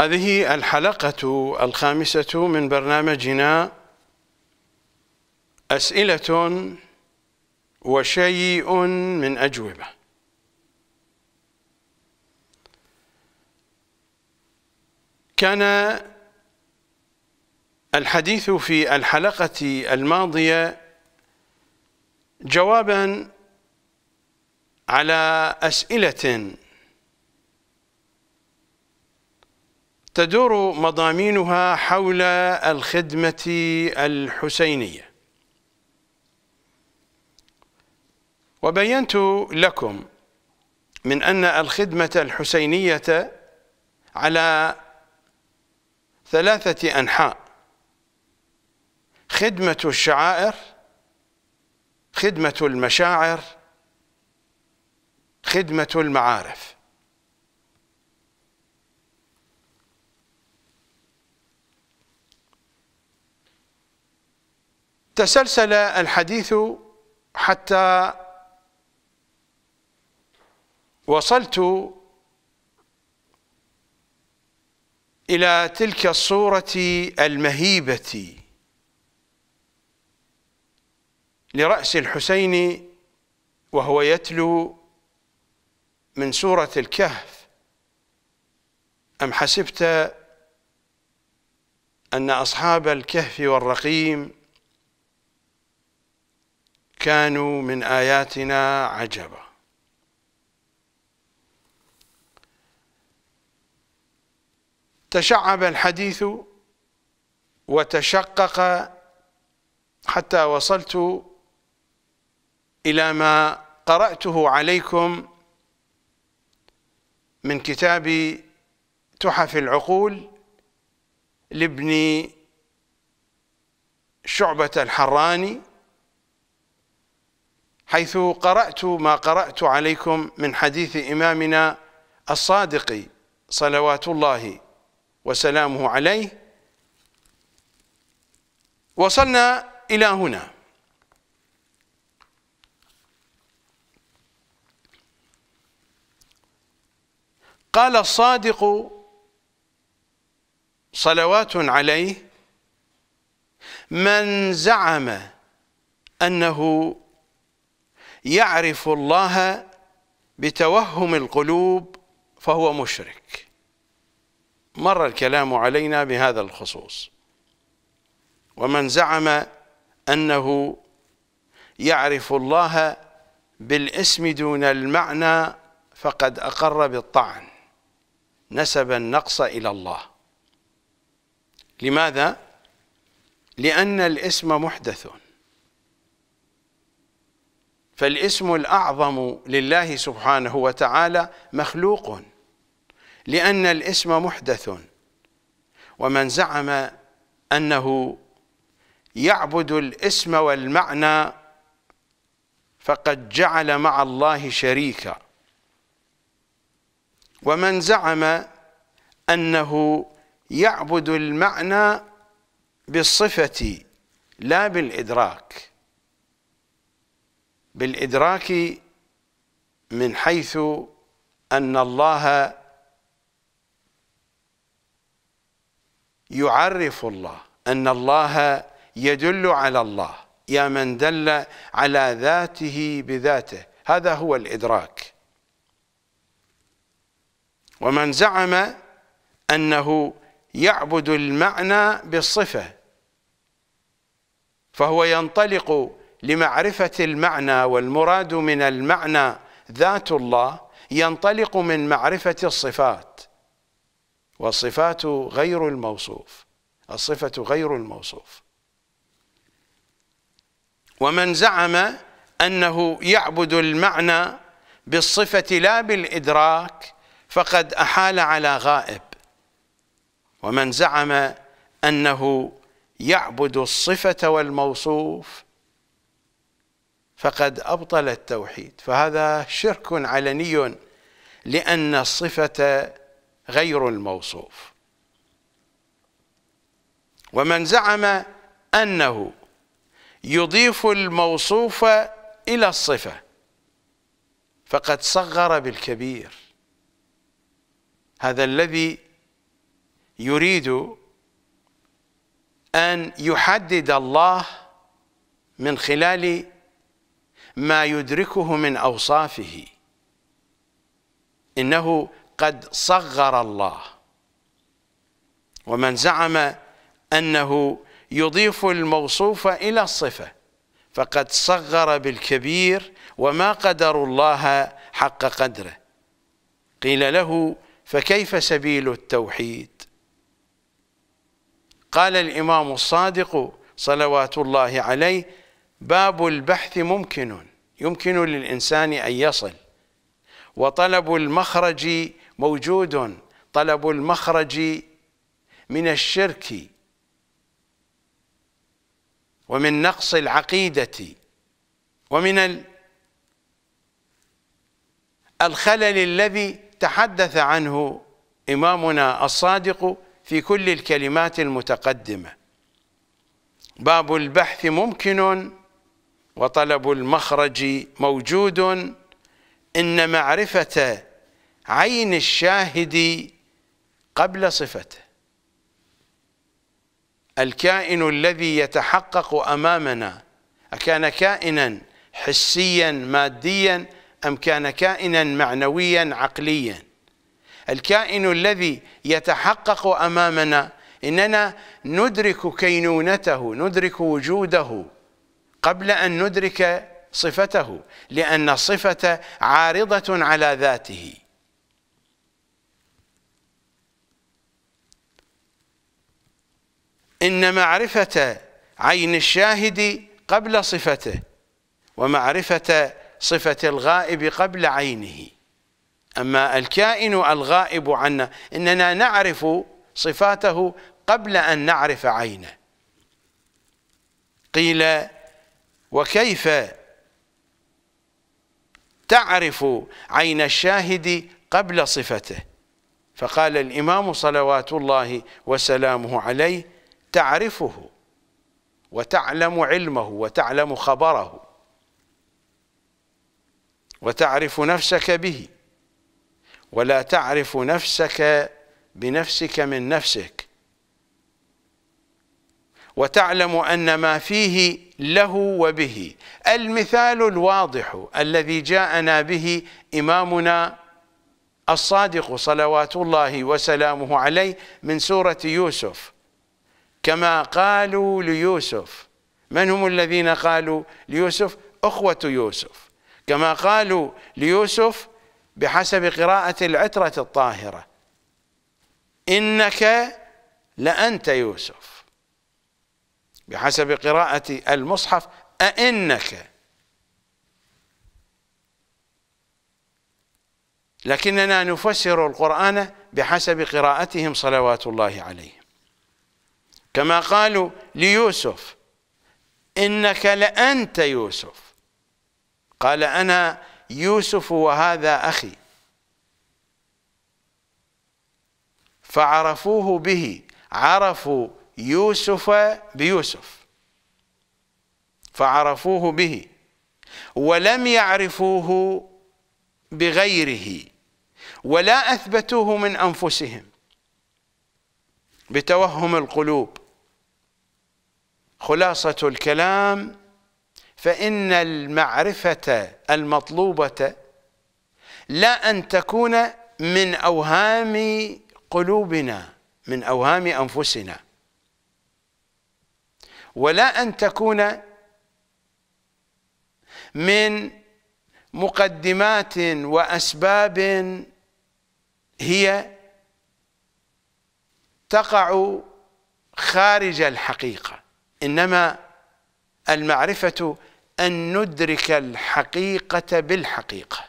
هذه الحلقة الخامسة من برنامجنا أسئلة وشيء من أجوبة كان الحديث في الحلقة الماضية جوابا على أسئلة تدور مضامينها حول الخدمة الحسينية وبينت لكم من أن الخدمة الحسينية على ثلاثة أنحاء خدمة الشعائر خدمة المشاعر خدمة المعارف تسلسل الحديث حتى وصلت إلى تلك الصورة المهيبة لرأس الحسين وهو يتلو من سورة الكهف أم حسبت أن أصحاب الكهف والرقيم كانوا من آياتنا عجبا تشعب الحديث وتشقق حتى وصلت إلى ما قرأته عليكم من كتاب تحف العقول لابن شعبة الحراني حيث قرأت ما قرأت عليكم من حديث إمامنا الصادق صلوات الله وسلامه عليه وصلنا إلى هنا قال الصادق صلوات عليه من زعم أنه يعرف الله بتوهم القلوب فهو مشرك مر الكلام علينا بهذا الخصوص ومن زعم أنه يعرف الله بالاسم دون المعنى فقد أقر بالطعن نسب النقص إلى الله لماذا؟ لأن الاسم محدث فالاسم الأعظم لله سبحانه وتعالى مخلوق لأن الاسم محدث ومن زعم أنه يعبد الاسم والمعنى فقد جعل مع الله شريكا ومن زعم أنه يعبد المعنى بالصفة لا بالإدراك بالإدراك من حيث أن الله يعرف الله أن الله يدل على الله يا من دل على ذاته بذاته هذا هو الإدراك ومن زعم أنه يعبد المعنى بالصفة فهو ينطلق لمعرفة المعنى والمراد من المعنى ذات الله ينطلق من معرفة الصفات والصفات غير الموصوف الصفة غير الموصوف ومن زعم أنه يعبد المعنى بالصفة لا بالإدراك فقد أحال على غائب ومن زعم أنه يعبد الصفة والموصوف فقد أبطل التوحيد فهذا شرك علني لأن الصفة غير الموصوف ومن زعم أنه يضيف الموصوف إلى الصفة فقد صغر بالكبير هذا الذي يريد أن يحدد الله من خلال ما يدركه من أوصافه إنه قد صغر الله ومن زعم أنه يضيف الموصوف إلى الصفة فقد صغر بالكبير وما قدر الله حق قدره قيل له فكيف سبيل التوحيد قال الإمام الصادق صلوات الله عليه باب البحث ممكن يمكن للإنسان أن يصل وطلب المخرج موجود طلب المخرج من الشرك ومن نقص العقيدة ومن الخلل الذي تحدث عنه إمامنا الصادق في كل الكلمات المتقدمة باب البحث ممكن وطلب المخرج موجود إن معرفة عين الشاهد قبل صفته الكائن الذي يتحقق أمامنا أكان كائنا حسيا ماديا أم كان كائنا معنويا عقليا الكائن الذي يتحقق أمامنا إننا ندرك كينونته ندرك وجوده قبل أن ندرك صفته لأن الصفة عارضة على ذاته إن معرفة عين الشاهد قبل صفته ومعرفة صفة الغائب قبل عينه أما الكائن الغائب عنا إننا نعرف صفاته قبل أن نعرف عينه قيل وكيف تعرف عين الشاهد قبل صفته فقال الإمام صلوات الله وسلامه عليه تعرفه وتعلم علمه وتعلم خبره وتعرف نفسك به ولا تعرف نفسك بنفسك من نفسك وتعلم أن ما فيه له وبه المثال الواضح الذي جاءنا به إمامنا الصادق صلوات الله وسلامه عليه من سورة يوسف كما قالوا ليوسف من هم الذين قالوا ليوسف أخوة يوسف كما قالوا ليوسف بحسب قراءة العترة الطاهرة إنك لأنت يوسف بحسب قراءة المصحف أئنك لكننا نفسر القرآن بحسب قراءتهم صلوات الله عليهم كما قالوا ليوسف إنك لأنت يوسف قال أنا يوسف وهذا أخي فعرفوه به عرفوا يوسف بيوسف فعرفوه به ولم يعرفوه بغيره ولا اثبتوه من انفسهم بتوهم القلوب خلاصه الكلام فان المعرفه المطلوبه لا ان تكون من اوهام قلوبنا من اوهام انفسنا ولا أن تكون من مقدمات وأسباب هي تقع خارج الحقيقة إنما المعرفة أن ندرك الحقيقة بالحقيقة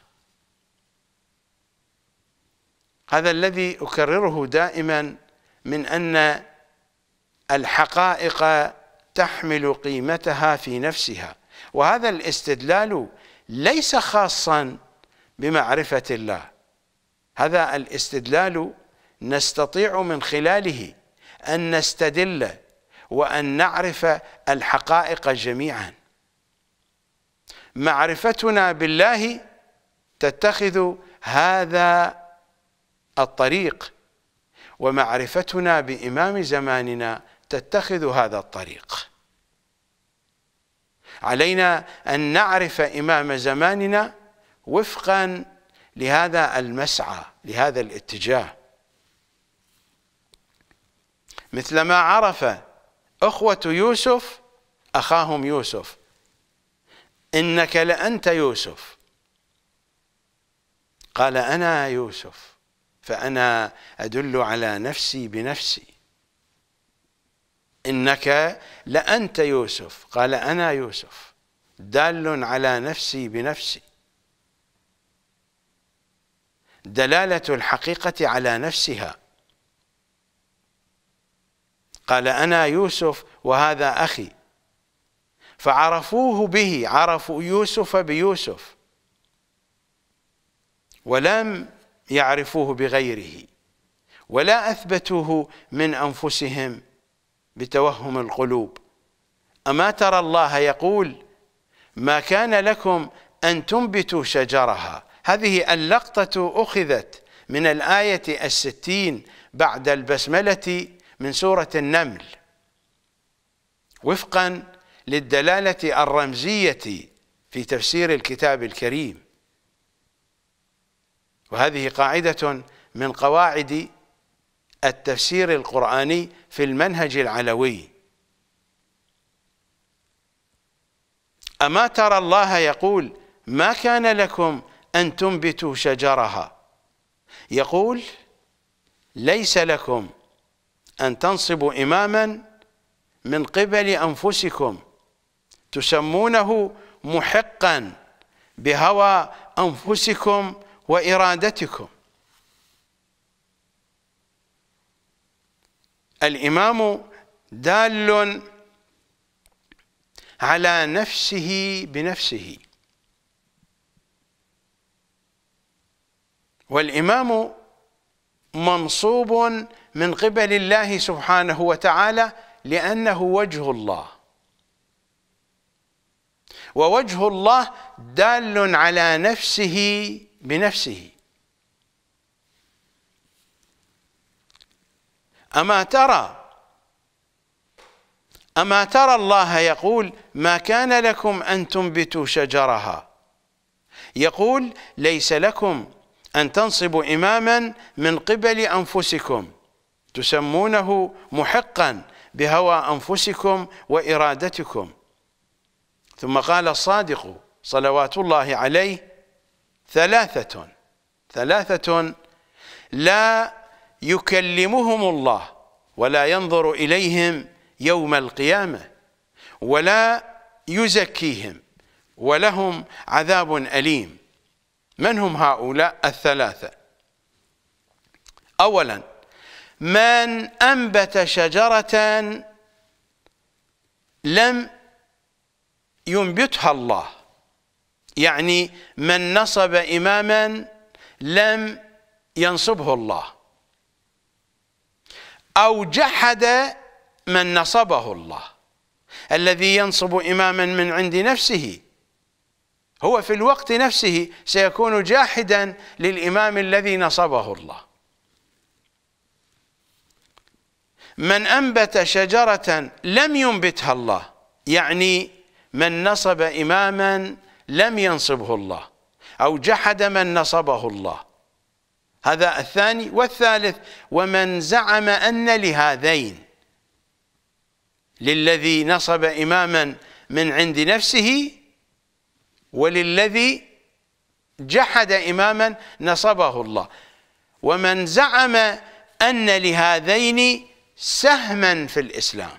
هذا الذي أكرره دائما من أن الحقائق تحمل قيمتها في نفسها وهذا الاستدلال ليس خاصا بمعرفة الله هذا الاستدلال نستطيع من خلاله أن نستدل وأن نعرف الحقائق جميعا معرفتنا بالله تتخذ هذا الطريق ومعرفتنا بإمام زماننا تتخذ هذا الطريق علينا أن نعرف إمام زماننا وفقا لهذا المسعى لهذا الاتجاه مثلما عرف أخوة يوسف أخاهم يوسف إنك لأنت يوسف قال أنا يوسف فأنا أدل على نفسي بنفسي إنك لأنت يوسف قال أنا يوسف دال على نفسي بنفسي دلالة الحقيقة على نفسها قال أنا يوسف وهذا أخي فعرفوه به عرفوا يوسف بيوسف ولم يعرفوه بغيره ولا أثبتوه من أنفسهم بتوهم القلوب أما ترى الله يقول ما كان لكم أن تنبتوا شجرها هذه اللقطة أخذت من الآية الستين بعد البسملة من سورة النمل وفقا للدلالة الرمزية في تفسير الكتاب الكريم وهذه قاعدة من قواعد التفسير القرآني في المنهج العلوي أما ترى الله يقول ما كان لكم أن تنبتوا شجرها يقول ليس لكم أن تنصبوا إماما من قبل أنفسكم تسمونه محقا بهوى أنفسكم وإرادتكم الإمام دال على نفسه بنفسه والإمام منصوب من قبل الله سبحانه وتعالى لأنه وجه الله ووجه الله دال على نفسه بنفسه أما ترى أما ترى الله يقول ما كان لكم أن تنبتوا شجرها يقول ليس لكم أن تنصبوا إماما من قبل أنفسكم تسمونه محقا بهوى أنفسكم وإرادتكم ثم قال الصادق صلوات الله عليه ثلاثة ثلاثة لا يكلمهم الله ولا ينظر إليهم يوم القيامة ولا يزكيهم ولهم عذاب أليم من هم هؤلاء الثلاثة أولا من أنبت شجرة لم ينبتها الله يعني من نصب إماما لم ينصبه الله أو جحد من نصبه الله الذي ينصب إماما من عند نفسه هو في الوقت نفسه سيكون جاحدا للإمام الذي نصبه الله من أنبت شجرة لم ينبتها الله يعني من نصب إماما لم ينصبه الله أو جحد من نصبه الله هذا الثاني والثالث ومن زعم أن لهذين للذي نصب إماما من عند نفسه وللذي جحد إماما نصبه الله ومن زعم أن لهذين سهما في الإسلام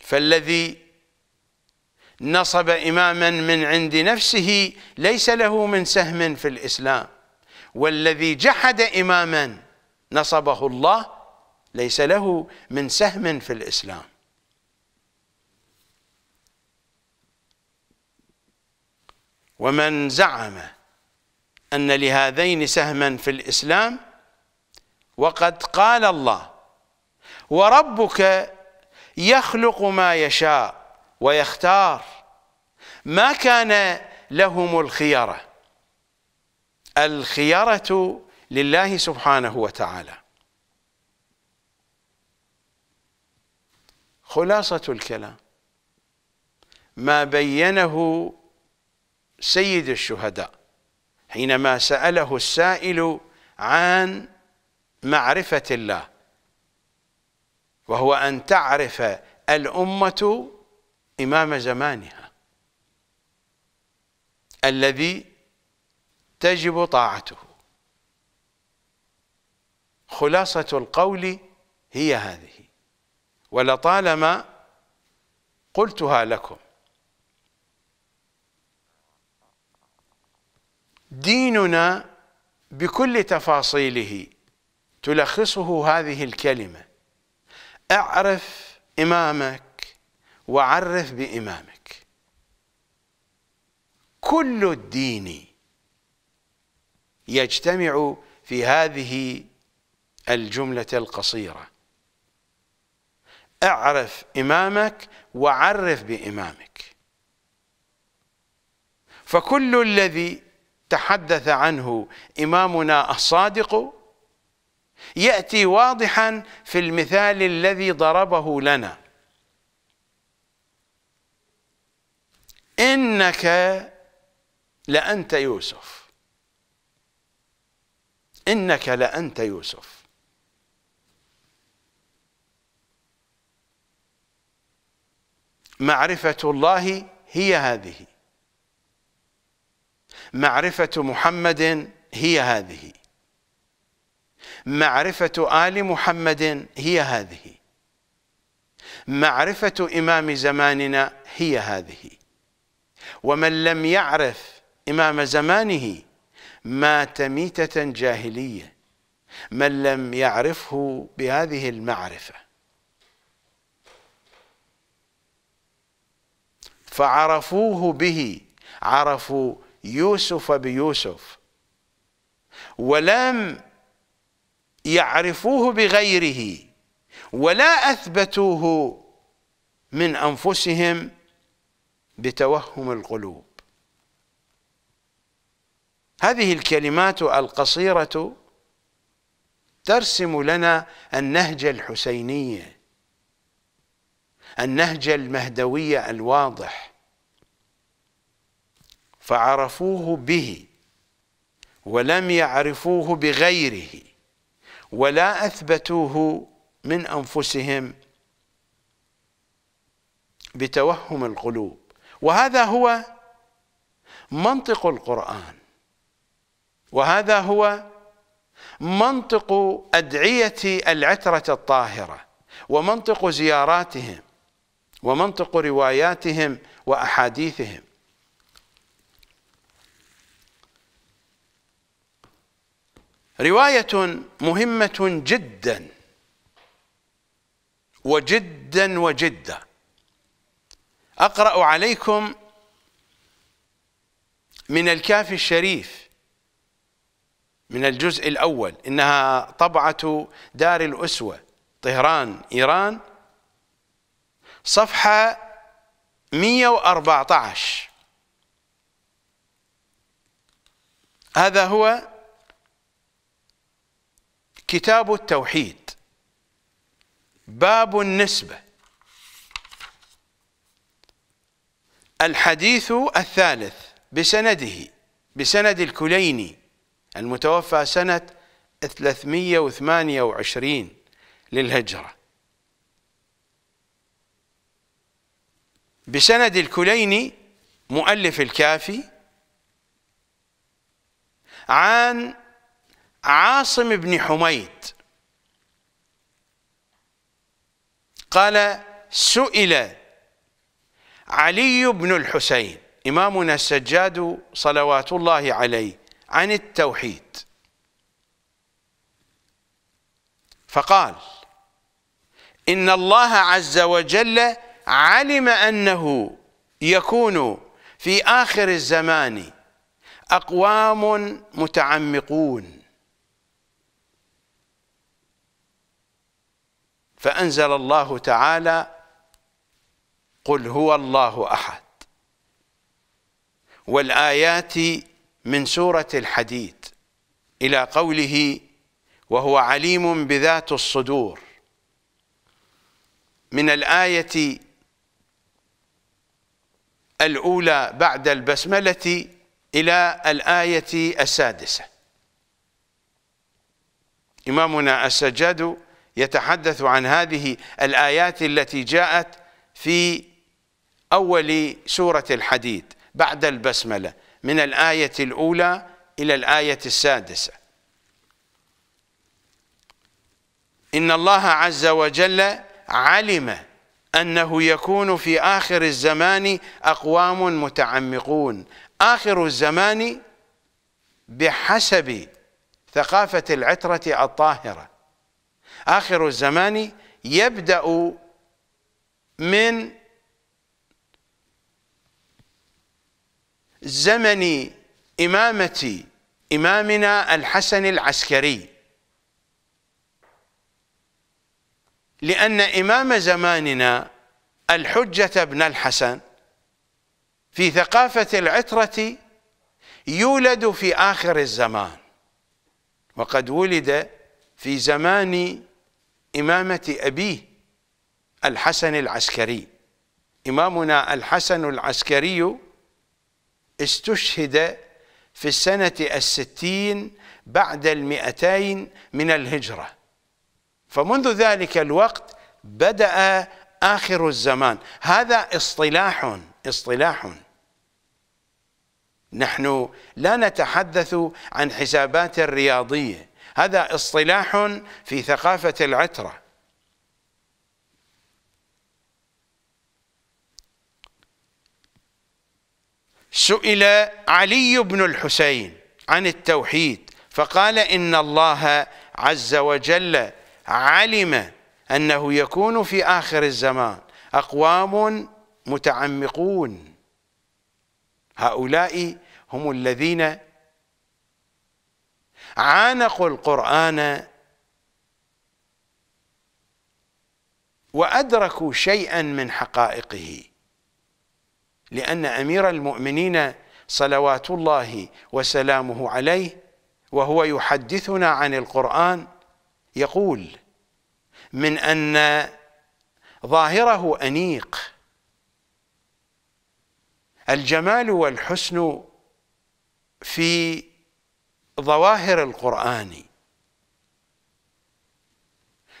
فالذي نصب إماما من عند نفسه ليس له من سهم في الإسلام والذي جحد إماما نصبه الله ليس له من سهم في الإسلام ومن زعم أن لهذين سهما في الإسلام وقد قال الله وربك يخلق ما يشاء ويختار ما كان لهم الخيره الخيارة لله سبحانه وتعالى خلاصة الكلام ما بينه سيد الشهداء حينما سأله السائل عن معرفة الله وهو أن تعرف الأمة إمام زمانها الذي تجب طاعته خلاصة القول هي هذه ولطالما قلتها لكم ديننا بكل تفاصيله تلخصه هذه الكلمة اعرف إمامك وعرف بإمامك كل الدين يجتمع في هذه الجملة القصيرة اعرف إمامك وعرف بإمامك فكل الذي تحدث عنه إمامنا الصادق يأتي واضحا في المثال الذي ضربه لنا إنك لأنت يوسف إنك لأنت يوسف معرفة الله هي هذه معرفة محمد هي هذه معرفة آل محمد هي هذه معرفة إمام زماننا هي هذه ومن لم يعرف إمام زمانه مات ميتة جاهلية من لم يعرفه بهذه المعرفة فعرفوه به عرفوا يوسف بيوسف ولم يعرفوه بغيره ولا أثبتوه من أنفسهم بتوهم القلوب هذه الكلمات القصيرة ترسم لنا النهج الحسينية النهج المهدوي الواضح فعرفوه به ولم يعرفوه بغيره ولا أثبتوه من أنفسهم بتوهم القلوب وهذا هو منطق القرآن وهذا هو منطق أدعية العترة الطاهرة ومنطق زياراتهم ومنطق رواياتهم وأحاديثهم رواية مهمة جدا وجدا وجدا أقرأ عليكم من الكافي الشريف من الجزء الأول إنها طبعة دار الأسوة طهران إيران صفحة 114 هذا هو كتاب التوحيد باب النسبة الحديث الثالث بسنده بسند الكليني المتوفى سنة 328 للهجرة بسند الكليني مؤلف الكافي عن عاصم بن حميد قال سئل علي بن الحسين إمامنا السجاد صلوات الله عليه عن التوحيد فقال إن الله عز وجل علم أنه يكون في آخر الزمان أقوام متعمقون فأنزل الله تعالى قل هو الله أحد والآيات من سورة الحديد إلى قوله وهو عليم بذات الصدور من الآية الأولى بعد البسملة إلى الآية السادسة إمامنا السجاد يتحدث عن هذه الآيات التي جاءت في أول سورة الحديد بعد البسملة من الآية الأولى إلى الآية السادسة إن الله عز وجل علم أنه يكون في آخر الزمان أقوام متعمقون آخر الزمان بحسب ثقافة العترة الطاهرة آخر الزمان يبدأ من زمن إمامة إمامنا الحسن العسكري لأن إمام زماننا الحجة بن الحسن في ثقافة العترة يولد في آخر الزمان وقد ولد في زمان إمامة أبيه الحسن العسكري إمامنا الحسن العسكري استشهد في السنة الستين بعد المئتين من الهجرة فمنذ ذلك الوقت بدأ آخر الزمان هذا اصطلاح اصطلاح نحن لا نتحدث عن حسابات الرياضية هذا اصطلاح في ثقافة العترة سئل علي بن الحسين عن التوحيد فقال إن الله عز وجل علم أنه يكون في آخر الزمان أقوام متعمقون هؤلاء هم الذين عانقوا القرآن وأدركوا شيئا من حقائقه لأن أمير المؤمنين صلوات الله وسلامه عليه وهو يحدثنا عن القرآن يقول من أن ظاهره أنيق الجمال والحسن في ظواهر القرآن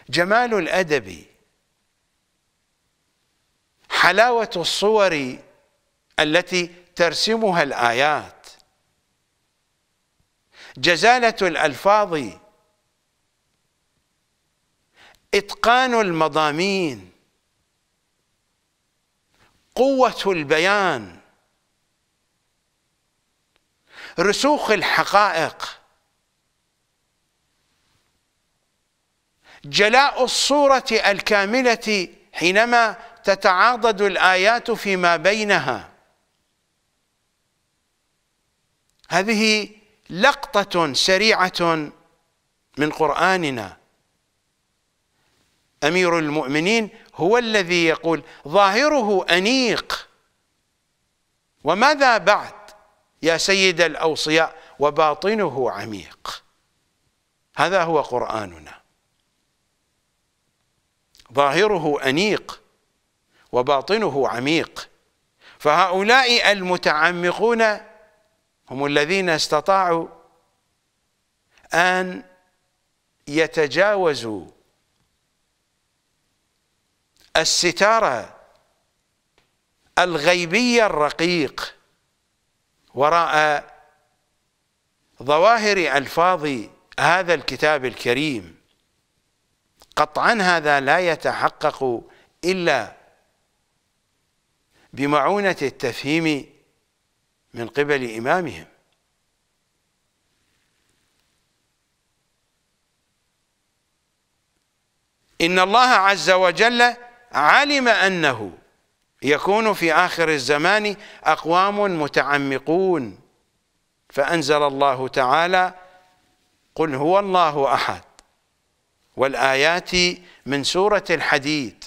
جمال الأدب حلاوة الصور التي ترسمها الآيات جزالة الألفاظ إتقان المضامين قوة البيان رسوخ الحقائق جلاء الصورة الكاملة حينما تتعاضد الآيات فيما بينها هذه لقطة سريعة من قرآننا أمير المؤمنين هو الذي يقول ظاهره أنيق وماذا بعد يا سيد الأوصياء وباطنه عميق هذا هو قرآننا ظاهره أنيق وباطنه عميق فهؤلاء المتعمقون هم الذين استطاعوا أن يتجاوزوا الستارة الغيبية الرقيق وراء ظواهر ألفاظ هذا الكتاب الكريم قطعا هذا لا يتحقق إلا بمعونة التفهيم من قبل إمامهم إن الله عز وجل علم أنه يكون في آخر الزمان أقوام متعمقون فأنزل الله تعالى قل هو الله أحد والآيات من سورة الحديد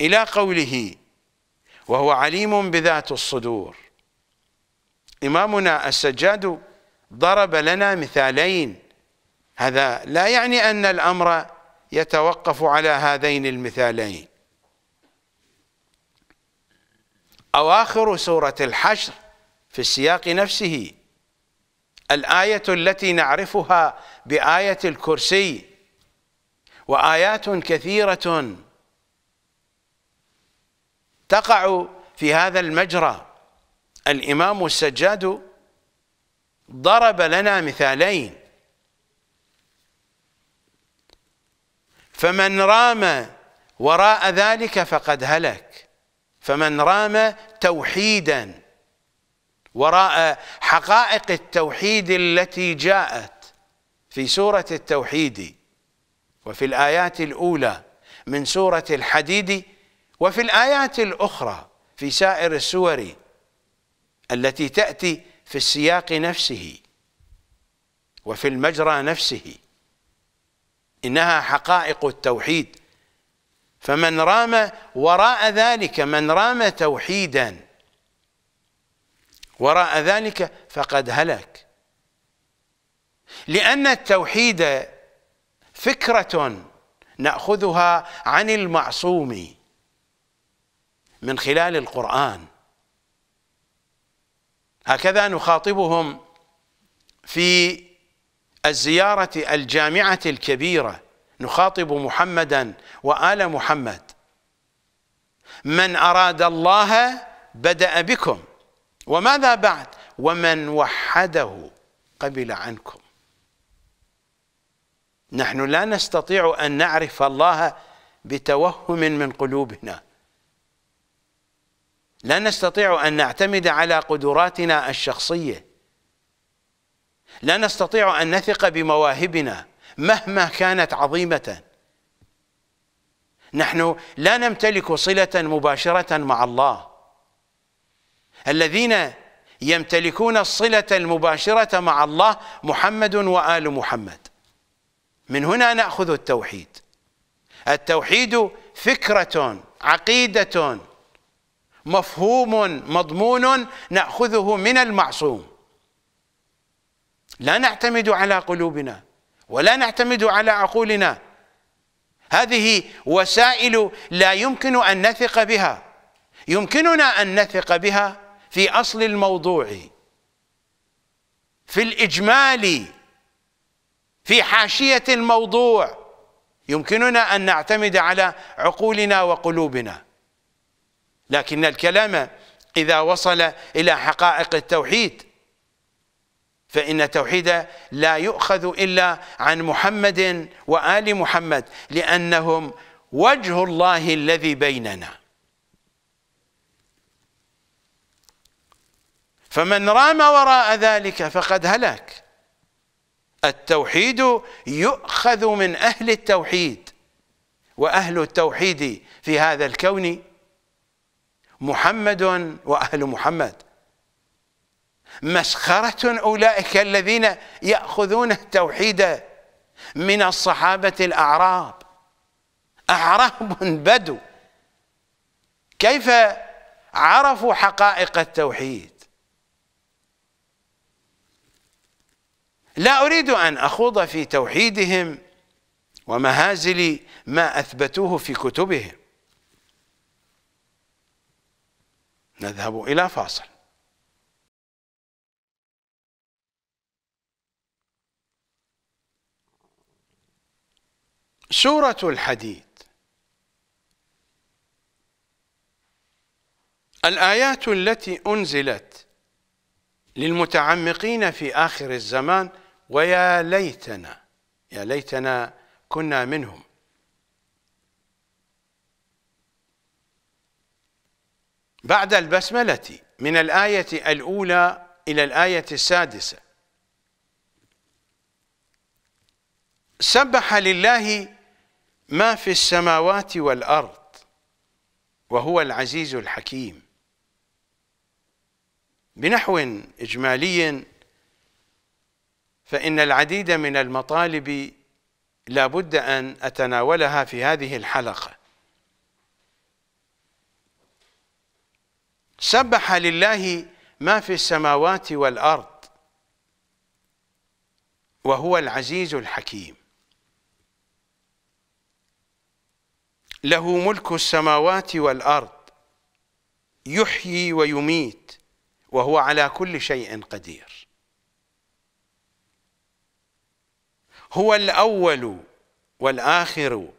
إلى قوله وهو عليم بذات الصدور إمامنا السجاد ضرب لنا مثالين هذا لا يعني أن الأمر يتوقف على هذين المثالين أواخر سورة الحشر في السياق نفسه الآية التي نعرفها بآية الكرسي وآيات كثيرة تقع في هذا المجرى الإمام السجاد ضرب لنا مثالين فمن رام وراء ذلك فقد هلك فمن رام توحيدا وراء حقائق التوحيد التي جاءت في سورة التوحيد وفي الآيات الأولى من سورة الحديد وفي الآيات الأخرى في سائر السور التي تأتي في السياق نفسه وفي المجرى نفسه إنها حقائق التوحيد فمن رام وراء ذلك من رام توحيدا وراء ذلك فقد هلك لأن التوحيد فكرة نأخذها عن المعصوم من خلال القرآن هكذا نخاطبهم في الزيارة الجامعة الكبيرة نخاطب محمدا وآل محمد من أراد الله بدأ بكم وماذا بعد ومن وحده قبل عنكم نحن لا نستطيع أن نعرف الله بتوهم من قلوبنا لا نستطيع أن نعتمد على قدراتنا الشخصية لا نستطيع أن نثق بمواهبنا مهما كانت عظيمة نحن لا نمتلك صلة مباشرة مع الله الذين يمتلكون الصلة المباشرة مع الله محمد وآل محمد من هنا نأخذ التوحيد التوحيد فكرة عقيدة مفهوم مضمون ناخذه من المعصوم لا نعتمد على قلوبنا ولا نعتمد على عقولنا هذه وسائل لا يمكن ان نثق بها يمكننا ان نثق بها في اصل الموضوع في الاجمال في حاشيه الموضوع يمكننا ان نعتمد على عقولنا وقلوبنا لكن الكلام إذا وصل إلى حقائق التوحيد فإن التوحيد لا يؤخذ إلا عن محمد وآل محمد لأنهم وجه الله الذي بيننا فمن رام وراء ذلك فقد هلك التوحيد يؤخذ من أهل التوحيد وأهل التوحيد في هذا الكون محمد واهل محمد مسخره اولئك الذين ياخذون التوحيد من الصحابه الاعراب اعراب بدو كيف عرفوا حقائق التوحيد لا اريد ان اخوض في توحيدهم ومهازل ما اثبتوه في كتبهم نذهب إلى فاصل سورة الحديد الآيات التي أنزلت للمتعمقين في آخر الزمان ويا ليتنا يا ليتنا كنا منهم بعد البسملة من الآية الأولى إلى الآية السادسة سبح لله ما في السماوات والأرض وهو العزيز الحكيم بنحو إجمالي فإن العديد من المطالب لا بد أن أتناولها في هذه الحلقة سبح لله ما في السماوات والأرض وهو العزيز الحكيم له ملك السماوات والأرض يحيي ويميت وهو على كل شيء قدير هو الأول والآخر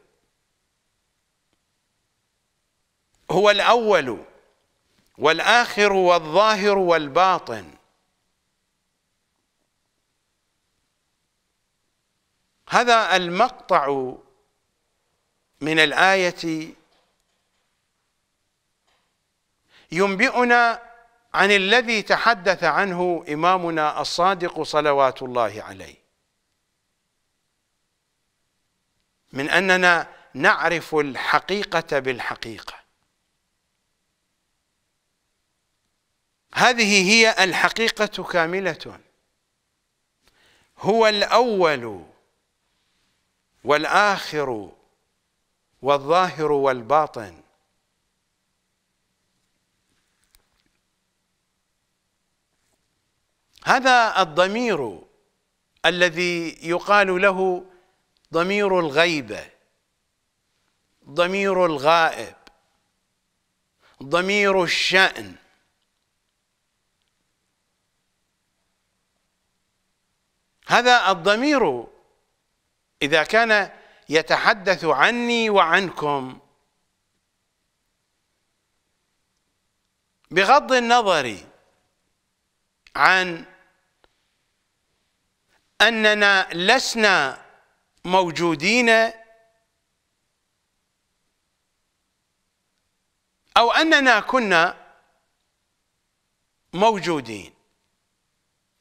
هو الأول والآخر والظاهر والباطن هذا المقطع من الآية ينبئنا عن الذي تحدث عنه إمامنا الصادق صلوات الله عليه من أننا نعرف الحقيقة بالحقيقة هذه هي الحقيقة كاملة هو الأول والآخر والظاهر والباطن هذا الضمير الذي يقال له ضمير الغيبة ضمير الغائب ضمير الشأن هذا الضمير إذا كان يتحدث عني وعنكم بغض النظر عن أننا لسنا موجودين أو أننا كنا موجودين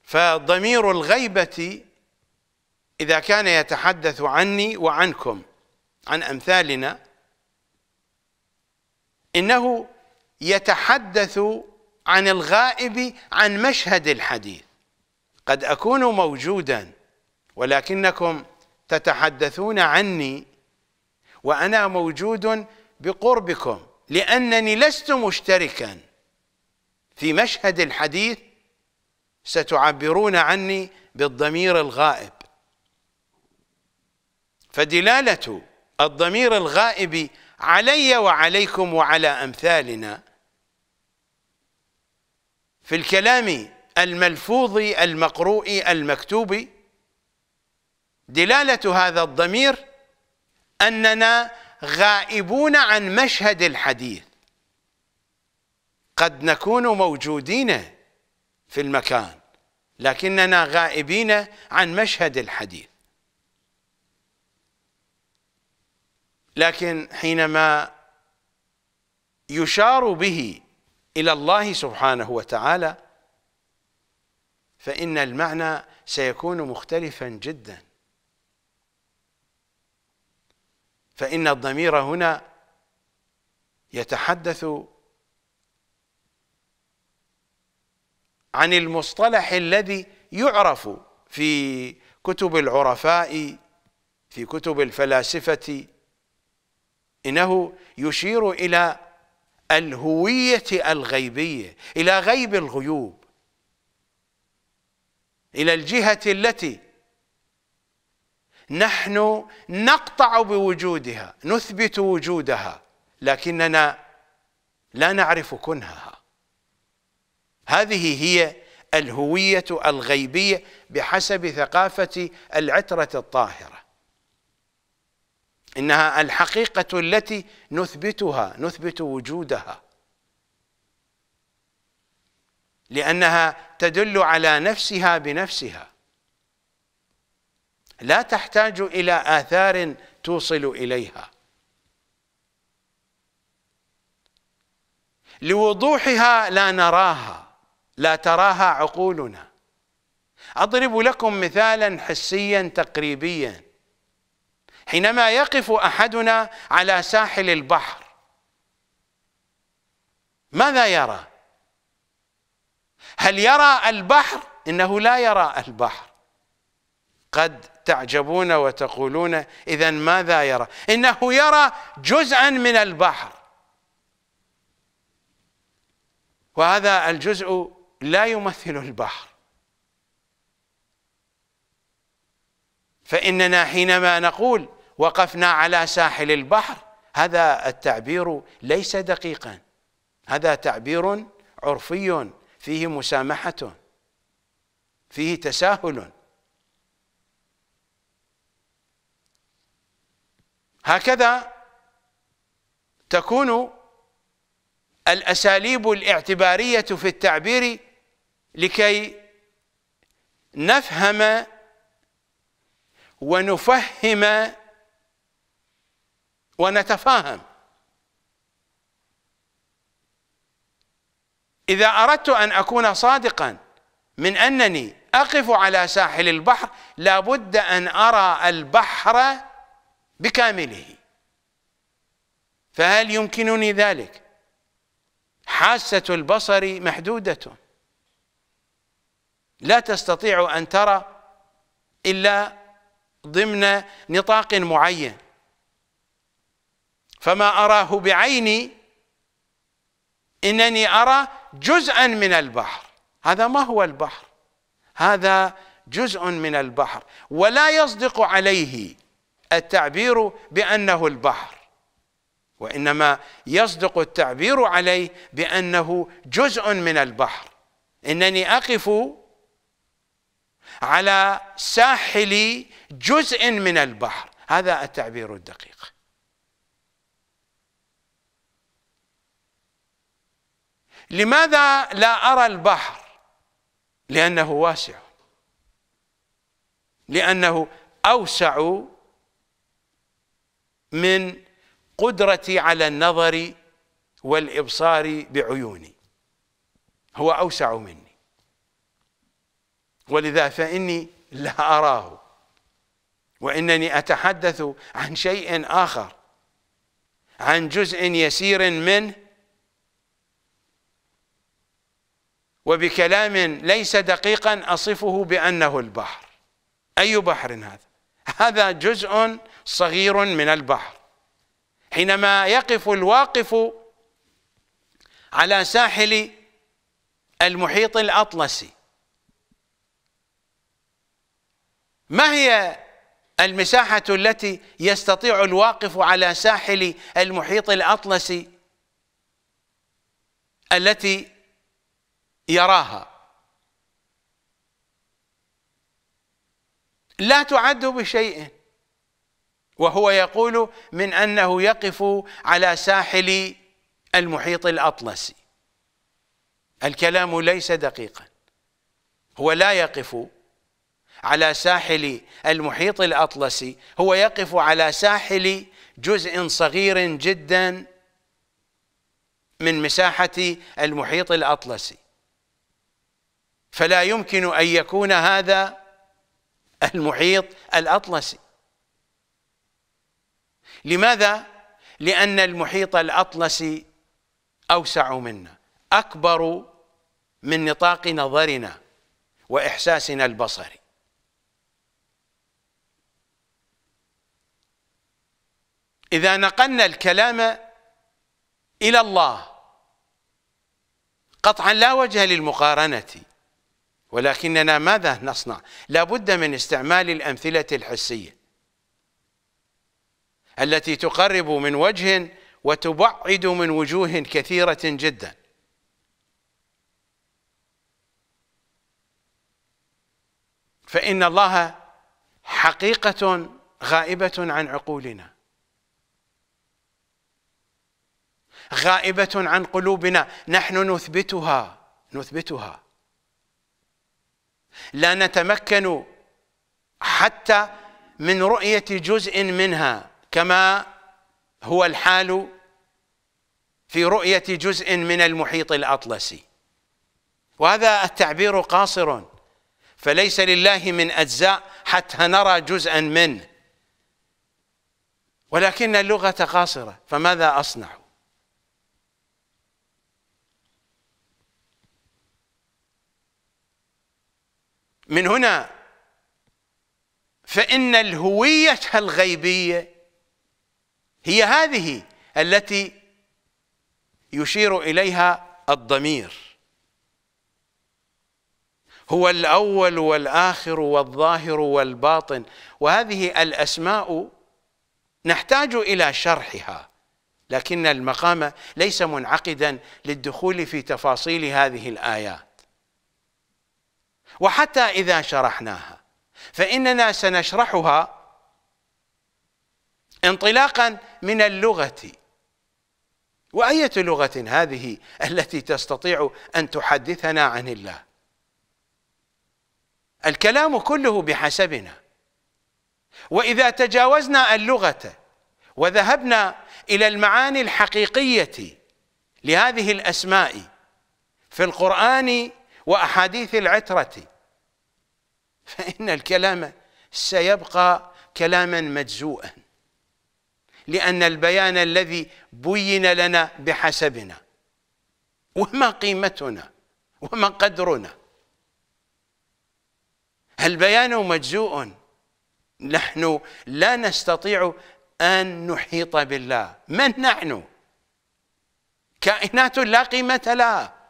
فضمير الغيبة إذا كان يتحدث عني وعنكم عن أمثالنا إنه يتحدث عن الغائب عن مشهد الحديث قد أكون موجودا ولكنكم تتحدثون عني وأنا موجود بقربكم لأنني لست مشتركا في مشهد الحديث ستعبرون عني بالضمير الغائب فدلاله الضمير الغائب علي وعليكم وعلى امثالنا في الكلام الملفوظ المقروء المكتوب دلاله هذا الضمير اننا غائبون عن مشهد الحديث قد نكون موجودين في المكان لكننا غائبين عن مشهد الحديث لكن حينما يشار به إلى الله سبحانه وتعالى فإن المعنى سيكون مختلفا جدا فإن الضمير هنا يتحدث عن المصطلح الذي يعرف في كتب العرفاء في كتب الفلاسفة إنه يشير إلى الهوية الغيبية إلى غيب الغيوب إلى الجهة التي نحن نقطع بوجودها نثبت وجودها لكننا لا نعرف كنهها هذه هي الهوية الغيبية بحسب ثقافة العترة الطاهرة إنها الحقيقة التي نثبتها نثبت وجودها لأنها تدل على نفسها بنفسها لا تحتاج إلى آثار توصل إليها لوضوحها لا نراها لا تراها عقولنا أضرب لكم مثالا حسيا تقريبيا حينما يقف أحدنا على ساحل البحر ماذا يرى هل يرى البحر إنه لا يرى البحر قد تعجبون وتقولون إذا ماذا يرى إنه يرى جزءا من البحر وهذا الجزء لا يمثل البحر فإننا حينما نقول وقفنا على ساحل البحر هذا التعبير ليس دقيقا هذا تعبير عرفي فيه مسامحة فيه تساهل هكذا تكون الأساليب الاعتبارية في التعبير لكي نفهم ونفهم ونتفاهم إذا أردت أن أكون صادقا من أنني أقف على ساحل البحر لابد أن أرى البحر بكامله فهل يمكنني ذلك حاسة البصر محدودة لا تستطيع أن ترى إلا ضمن نطاق معين فما أراه بعيني إنني أرى جزءا من البحر هذا ما هو البحر هذا جزء من البحر ولا يصدق عليه التعبير بأنه البحر وإنما يصدق التعبير عليه بأنه جزء من البحر إنني أقف على ساحل جزء من البحر هذا التعبير الدقيق لماذا لا أرى البحر لأنه واسع لأنه أوسع من قدرتي على النظر والإبصار بعيوني هو أوسع مني ولذا فإني لا أراه وإنني أتحدث عن شيء آخر عن جزء يسير منه وبكلام ليس دقيقا أصفه بأنه البحر أي بحر هذا هذا جزء صغير من البحر حينما يقف الواقف على ساحل المحيط الأطلسي ما هي المساحة التي يستطيع الواقف على ساحل المحيط الأطلسي التي يراها لا تعد بشيء وهو يقول من أنه يقف على ساحل المحيط الأطلسي الكلام ليس دقيقا هو لا يقف على ساحل المحيط الأطلسي هو يقف على ساحل جزء صغير جدا من مساحة المحيط الأطلسي فلا يمكن أن يكون هذا المحيط الأطلسي لماذا؟ لأن المحيط الأطلسي أوسع منا أكبر من نطاق نظرنا وإحساسنا البصري إذا نقلنا الكلام إلى الله قطعا لا وجه للمقارنة ولكننا ماذا نصنع لابد من استعمال الأمثلة الحسية التي تقرب من وجه وتبعد من وجوه كثيرة جدا فإن الله حقيقة غائبة عن عقولنا غائبة عن قلوبنا نحن نثبتها نثبتها لا نتمكن حتى من رؤية جزء منها كما هو الحال في رؤية جزء من المحيط الأطلسي وهذا التعبير قاصر فليس لله من أجزاء حتى نرى جزءا منه ولكن اللغة قاصرة فماذا أصنع من هنا فإن الهوية الغيبية هي هذه التي يشير إليها الضمير هو الأول والآخر والظاهر والباطن وهذه الأسماء نحتاج إلى شرحها لكن المقام ليس منعقدا للدخول في تفاصيل هذه الآيات وحتى إذا شرحناها فإننا سنشرحها انطلاقا من اللغة وأية لغة هذه التي تستطيع أن تحدثنا عن الله الكلام كله بحسبنا وإذا تجاوزنا اللغة وذهبنا إلى المعاني الحقيقية لهذه الأسماء في القرآن وأحاديث العترة فإن الكلام سيبقى كلاما مجزوءا لأن البيان الذي بين لنا بحسبنا وما قيمتنا وما قدرنا البيان مجزوء نحن لا نستطيع أن نحيط بالله من نحن كائنات لا قيمة لها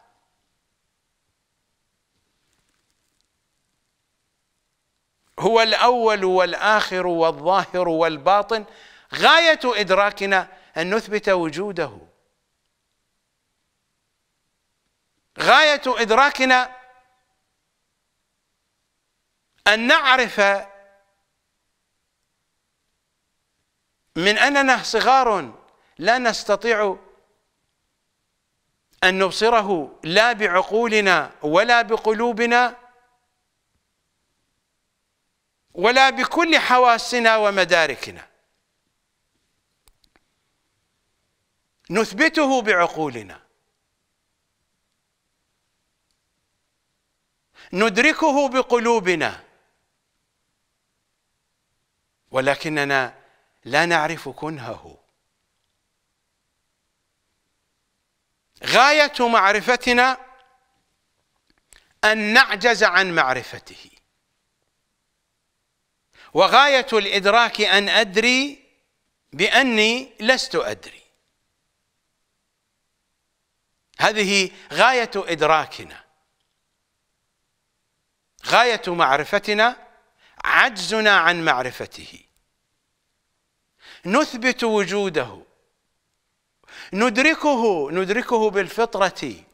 هو الأول والآخر والظاهر والباطن غاية إدراكنا أن نثبت وجوده غاية إدراكنا أن نعرف من أننا صغار لا نستطيع أن نبصره لا بعقولنا ولا بقلوبنا ولا بكل حواسنا ومداركنا نثبته بعقولنا ندركه بقلوبنا ولكننا لا نعرف كنهه غايه معرفتنا ان نعجز عن معرفته وغاية الإدراك أن أدري بأني لست أدري هذه غاية إدراكنا غاية معرفتنا عجزنا عن معرفته نثبت وجوده ندركه ندركه بالفطرة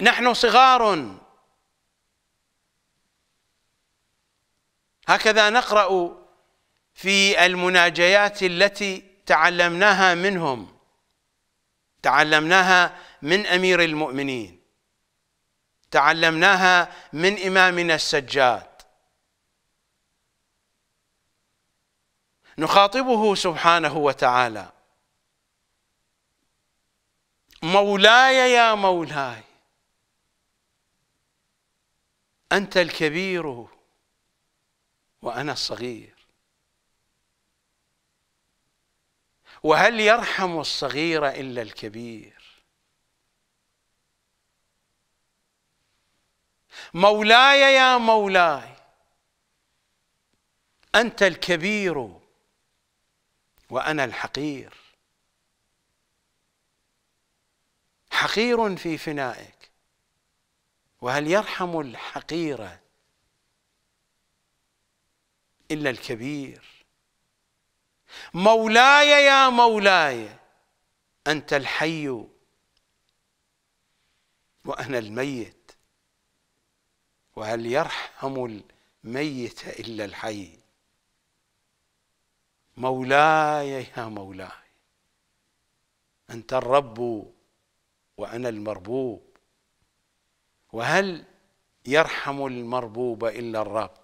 نحن صغار هكذا نقرأ في المناجيات التي تعلمناها منهم تعلمناها من أمير المؤمنين تعلمناها من إمامنا السجاد نخاطبه سبحانه وتعالى مولاي يا مولاي أنت الكبير وأنا الصغير وهل يرحم الصغير إلا الكبير مولاي يا مولاي أنت الكبير وأنا الحقير حقير في فنائك وهل يرحم الحقير إلا الكبير مولاي يا مولاي أنت الحي وأنا الميت وهل يرحم الميت إلا الحي مولاي يا مولاي أنت الرب وأنا المربوب وهل يرحم المربوب إلا الرب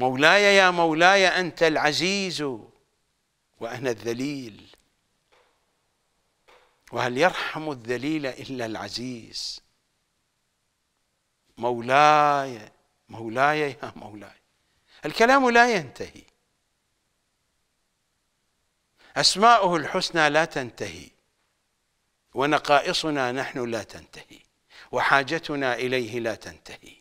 مولاي يا مولاي أنت العزيز وأنا الذليل وهل يرحم الذليل إلا العزيز مولاي مولاي يا مولاي الكلام لا ينتهي أسماؤه الحسنى لا تنتهي ونقائصنا نحن لا تنتهي وحاجتنا إليه لا تنتهي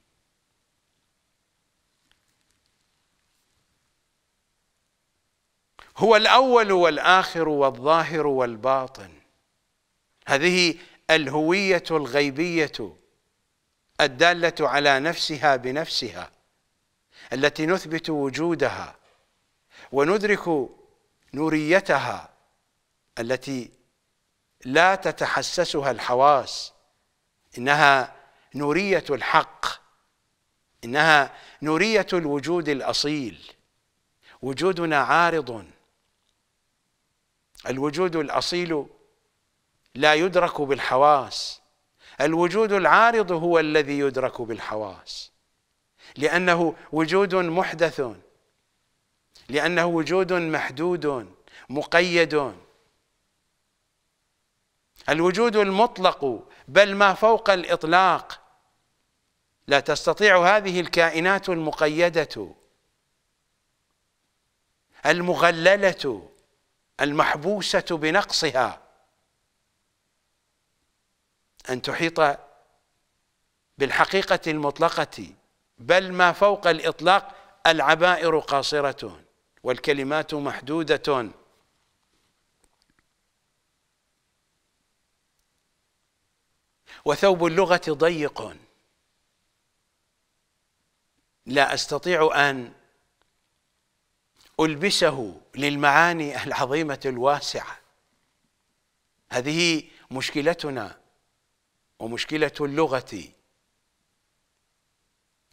هو الاول والاخر والظاهر والباطن هذه الهويه الغيبيه الداله على نفسها بنفسها التي نثبت وجودها وندرك نوريتها التي لا تتحسسها الحواس انها نوريه الحق انها نوريه الوجود الاصيل وجودنا عارض الوجود الاصيل لا يدرك بالحواس الوجود العارض هو الذي يدرك بالحواس لانه وجود محدث لانه وجود محدود مقيد الوجود المطلق بل ما فوق الاطلاق لا تستطيع هذه الكائنات المقيده المغلله المحبوسة بنقصها أن تحيط بالحقيقة المطلقة بل ما فوق الإطلاق العبائر قاصرة والكلمات محدودة وثوب اللغة ضيق لا أستطيع أن ألبسه للمعاني العظيمة الواسعة هذه مشكلتنا ومشكلة اللغة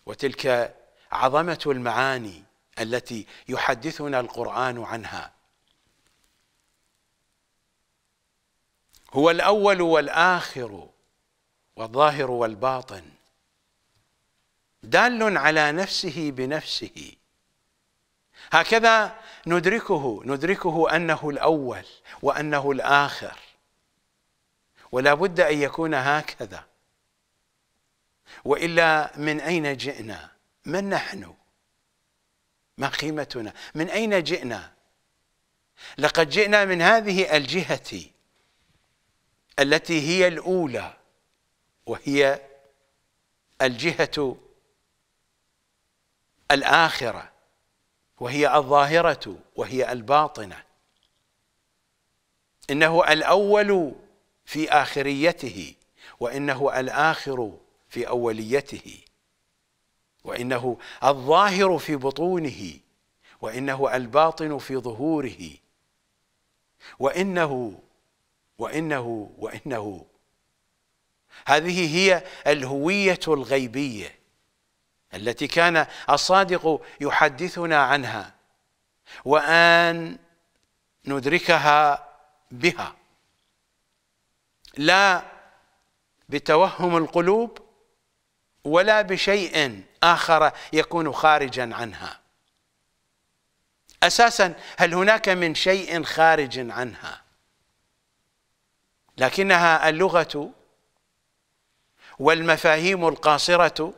وتلك عظمة المعاني التي يحدثنا القرآن عنها هو الأول والآخر والظاهر والباطن دال على نفسه بنفسه هكذا ندركه ندركه انه الاول وانه الاخر ولا بد ان يكون هكذا والا من اين جئنا من نحن ما قيمتنا من اين جئنا لقد جئنا من هذه الجهه التي هي الاولى وهي الجهه الاخره وهي الظاهرة وهي الباطنة إنه الأول في آخريته وإنه الآخر في أوليته وإنه الظاهر في بطونه وإنه الباطن في ظهوره وإنه وإنه وإنه هذه هي الهوية الغيبية التي كان الصادق يحدثنا عنها وان ندركها بها لا بتوهم القلوب ولا بشيء اخر يكون خارجا عنها اساسا هل هناك من شيء خارج عنها لكنها اللغه والمفاهيم القاصره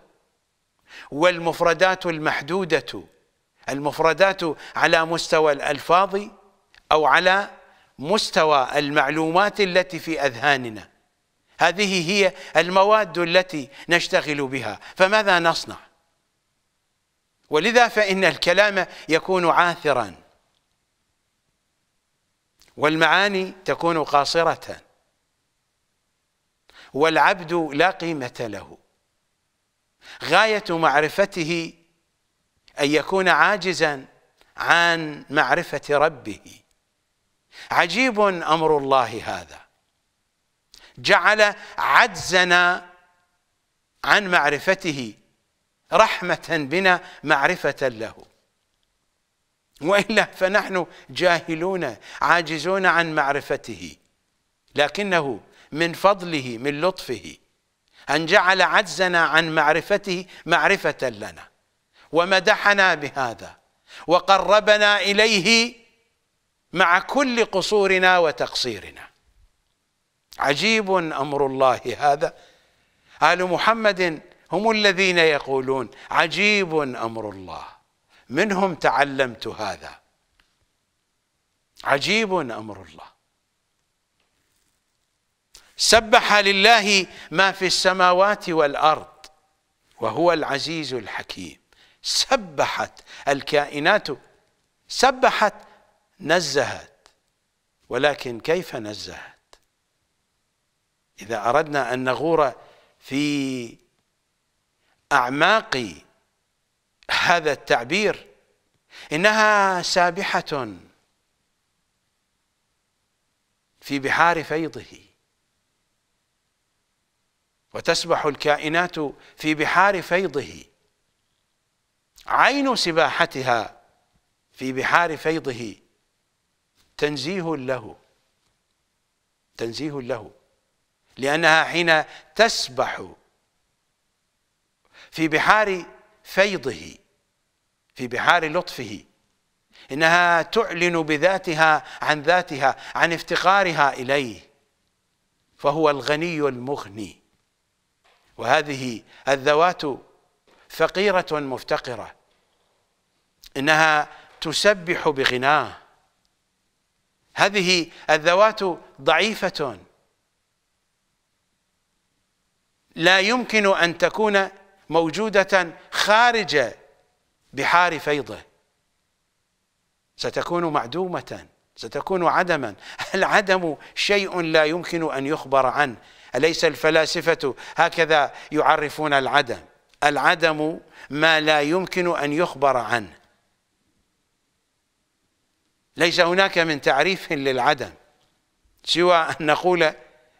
والمفردات المحدودة المفردات على مستوى الألفاظ أو على مستوى المعلومات التي في أذهاننا هذه هي المواد التي نشتغل بها فماذا نصنع ولذا فإن الكلام يكون عاثرا والمعاني تكون قاصرة والعبد لا قيمة له غاية معرفته أن يكون عاجزا عن معرفة ربه عجيب أمر الله هذا جعل عجزنا عن معرفته رحمة بنا معرفة له وإلا فنحن جاهلون عاجزون عن معرفته لكنه من فضله من لطفه أن جعل عجزنا عن معرفته معرفة لنا ومدحنا بهذا وقربنا إليه مع كل قصورنا وتقصيرنا عجيب أمر الله هذا آل محمد هم الذين يقولون عجيب أمر الله منهم تعلمت هذا عجيب أمر الله سبح لله ما في السماوات والارض وهو العزيز الحكيم سبحت الكائنات سبحت نزهت ولكن كيف نزهت اذا اردنا ان نغور في اعماق هذا التعبير انها سابحه في بحار فيضه وتسبح الكائنات في بحار فيضه عين سباحتها في بحار فيضه تنزيه له تنزيه له لأنها حين تسبح في بحار فيضه في بحار لطفه إنها تعلن بذاتها عن ذاتها عن افتقارها إليه فهو الغني المغني وهذه الذوات فقيرة مفتقرة إنها تسبح بغناه هذه الذوات ضعيفة لا يمكن أن تكون موجودة خارج بحار فيضه ستكون معدومة ستكون عدما العدم شيء لا يمكن أن يخبر عنه أليس الفلاسفة هكذا يعرفون العدم العدم ما لا يمكن أن يخبر عنه ليس هناك من تعريف للعدم سوى أن نقول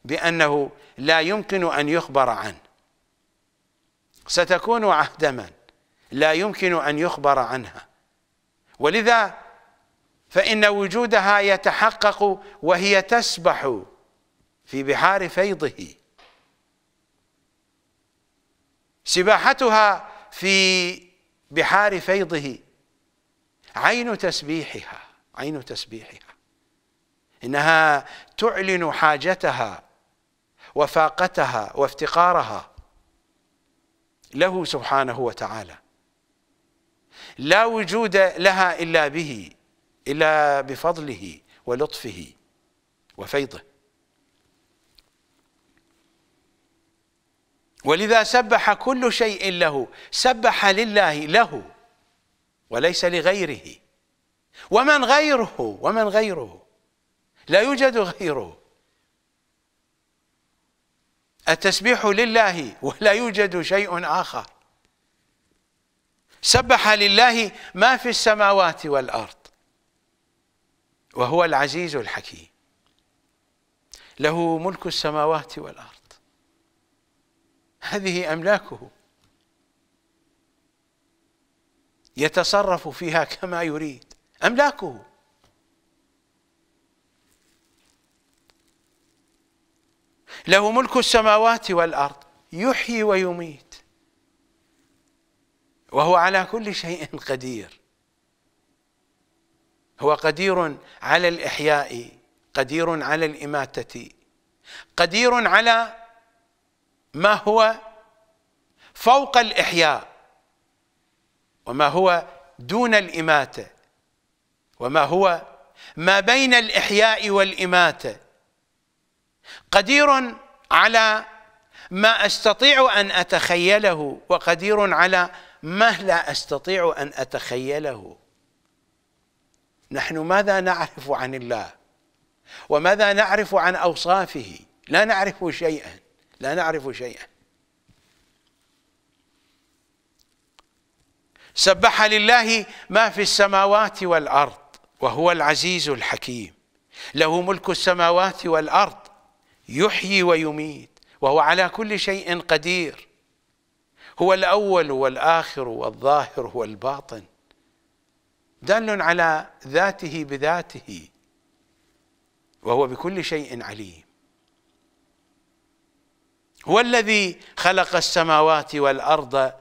بأنه لا يمكن أن يخبر عنه ستكون عهدما لا يمكن أن يخبر عنها ولذا فإن وجودها يتحقق وهي تسبح في بحار فيضه سباحتها في بحار فيضه عين تسبيحها عين تسبيحها انها تعلن حاجتها وفاقتها وافتقارها له سبحانه وتعالى لا وجود لها الا به الا بفضله ولطفه وفيضه ولذا سبح كل شيء له سبح لله له وليس لغيره ومن غيره ومن غيره لا يوجد غيره التسبيح لله ولا يوجد شيء آخر سبح لله ما في السماوات والأرض وهو العزيز الحكيم له ملك السماوات والأرض هذه املاكه يتصرف فيها كما يريد املاكه له ملك السماوات والارض يحيي ويميت وهو على كل شيء قدير هو قدير على الاحياء قدير على الاماته قدير على ما هو فوق الإحياء وما هو دون الإماتة وما هو ما بين الإحياء والإماتة قدير على ما أستطيع أن أتخيله وقدير على ما لا أستطيع أن أتخيله نحن ماذا نعرف عن الله وماذا نعرف عن أوصافه لا نعرف شيئا لا نعرف شيئا سبح لله ما في السماوات والارض وهو العزيز الحكيم له ملك السماوات والارض يحيي ويميت وهو على كل شيء قدير هو الاول والاخر والظاهر والباطن دال على ذاته بذاته وهو بكل شيء عليم هو الذي خلق السماوات والأرض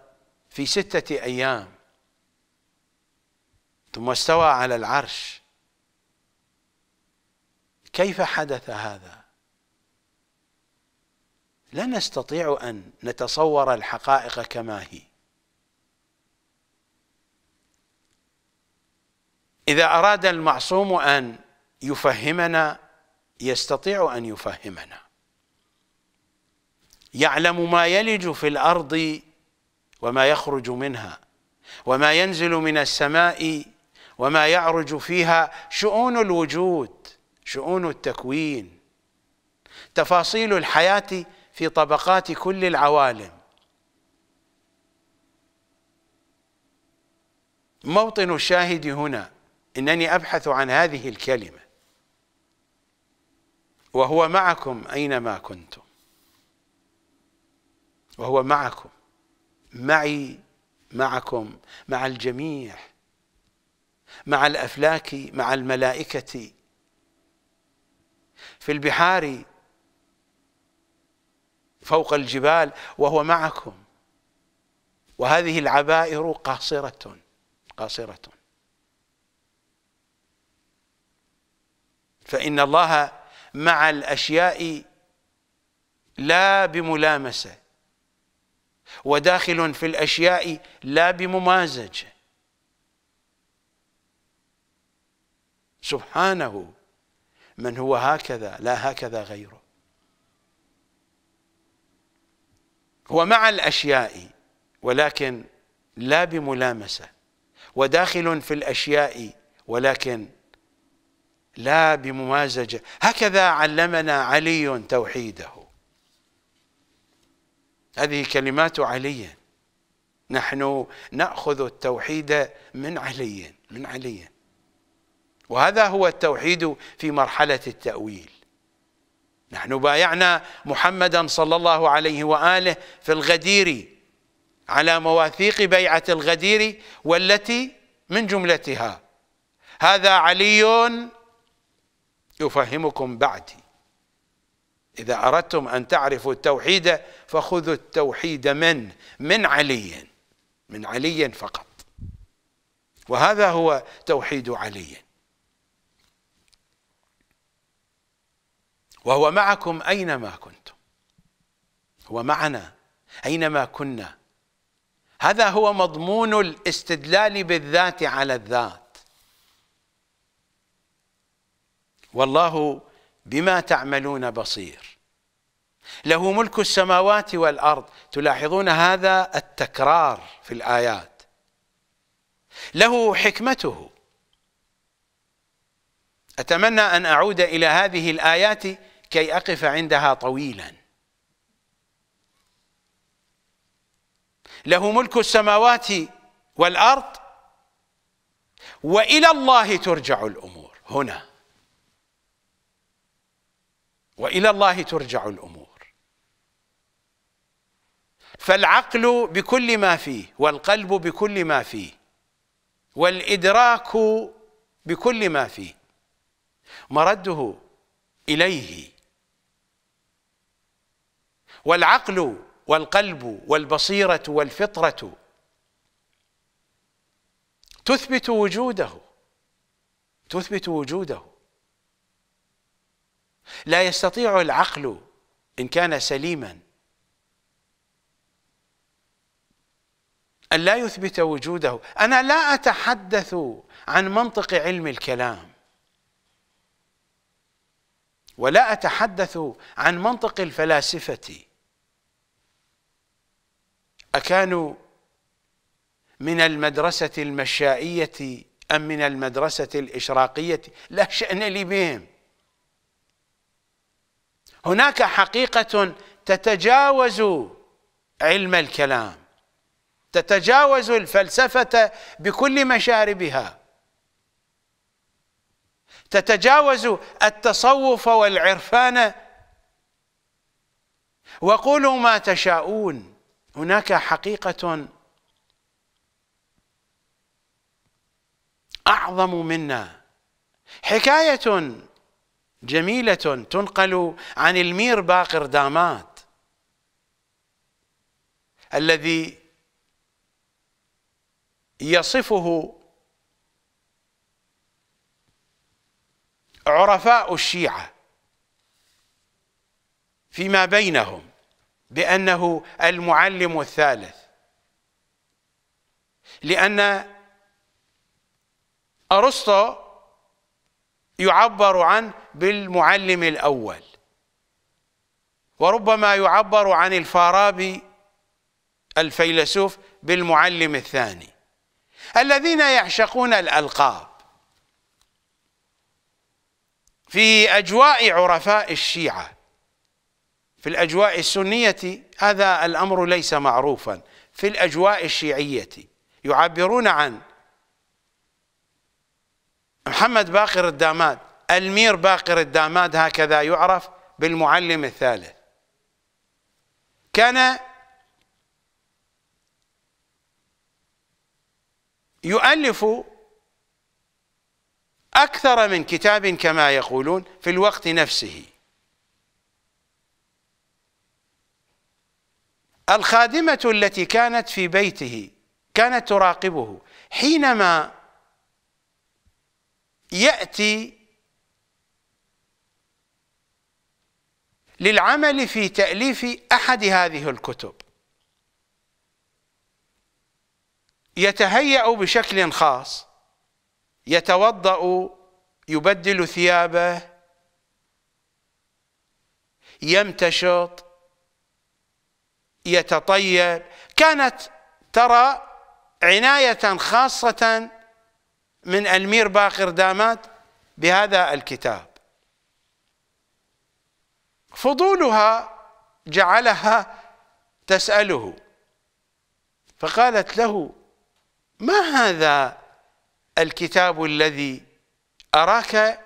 في ستة أيام ثم استوى على العرش كيف حدث هذا لا نستطيع أن نتصور الحقائق كما هي إذا أراد المعصوم أن يفهمنا يستطيع أن يفهمنا يعلم ما يلج في الارض وما يخرج منها وما ينزل من السماء وما يعرج فيها شؤون الوجود شؤون التكوين تفاصيل الحياه في طبقات كل العوالم موطن الشاهد هنا انني ابحث عن هذه الكلمه وهو معكم اينما كنتم وهو معكم معي معكم مع الجميع مع الافلاك مع الملائكه في البحار فوق الجبال وهو معكم وهذه العبائر قاصره قاصره فان الله مع الاشياء لا بملامسه وداخل في الأشياء لا بممازجة سبحانه من هو هكذا لا هكذا غيره هو مع الأشياء ولكن لا بملامسة وداخل في الأشياء ولكن لا بممازجة هكذا علمنا علي توحيده هذه كلمات علي نحن نأخذ التوحيد من علي من علي وهذا هو التوحيد في مرحلة التأويل نحن بايعنا محمدا صلى الله عليه وآله في الغدير على مواثيق بيعة الغدير والتي من جملتها هذا علي يفهمكم بعدي إذا أردتم أن تعرفوا التوحيد فخذوا التوحيد من من علي من علي فقط وهذا هو توحيد علي وهو معكم أينما كنتم هو معنا أينما كنا هذا هو مضمون الاستدلال بالذات على الذات والله بما تعملون بصير له ملك السماوات والارض تلاحظون هذا التكرار في الايات له حكمته اتمنى ان اعود الى هذه الايات كي اقف عندها طويلا له ملك السماوات والارض والى الله ترجع الامور هنا والى الله ترجع الامور فالعقل بكل ما فيه والقلب بكل ما فيه والادراك بكل ما فيه مرده اليه والعقل والقلب والبصيره والفطره تثبت وجوده تثبت وجوده لا يستطيع العقل إن كان سليما أن لا يثبت وجوده أنا لا أتحدث عن منطق علم الكلام ولا أتحدث عن منطق الفلاسفة أكانوا من المدرسة المشائية أم من المدرسة الإشراقية لا شأن لي بهم هناك حقيقة تتجاوز علم الكلام تتجاوز الفلسفة بكل مشاربها تتجاوز التصوف والعرفان وقولوا ما تشاءون هناك حقيقة أعظم منا حكاية جميلة تنقل عن المير باقر دامات الذي يصفه عرفاء الشيعة فيما بينهم بأنه المعلم الثالث لأن أرسطو يعبر عنه بالمعلم الأول وربما يعبر عن الفارابي الفيلسوف بالمعلم الثاني الذين يعشقون الألقاب في أجواء عرفاء الشيعة في الأجواء السنية هذا الأمر ليس معروفا في الأجواء الشيعية يعبرون عن محمد باقر الداماد المير باقر الداماد هكذا يعرف بالمعلم الثالث كان يؤلف أكثر من كتاب كما يقولون في الوقت نفسه الخادمة التي كانت في بيته كانت تراقبه حينما يأتي للعمل في تأليف أحد هذه الكتب يتهيأ بشكل خاص يتوضأ يبدل ثيابه يمتشط يتطيب كانت ترى عناية خاصة من المير باقر دامات بهذا الكتاب فضولها جعلها تسأله فقالت له ما هذا الكتاب الذي أراك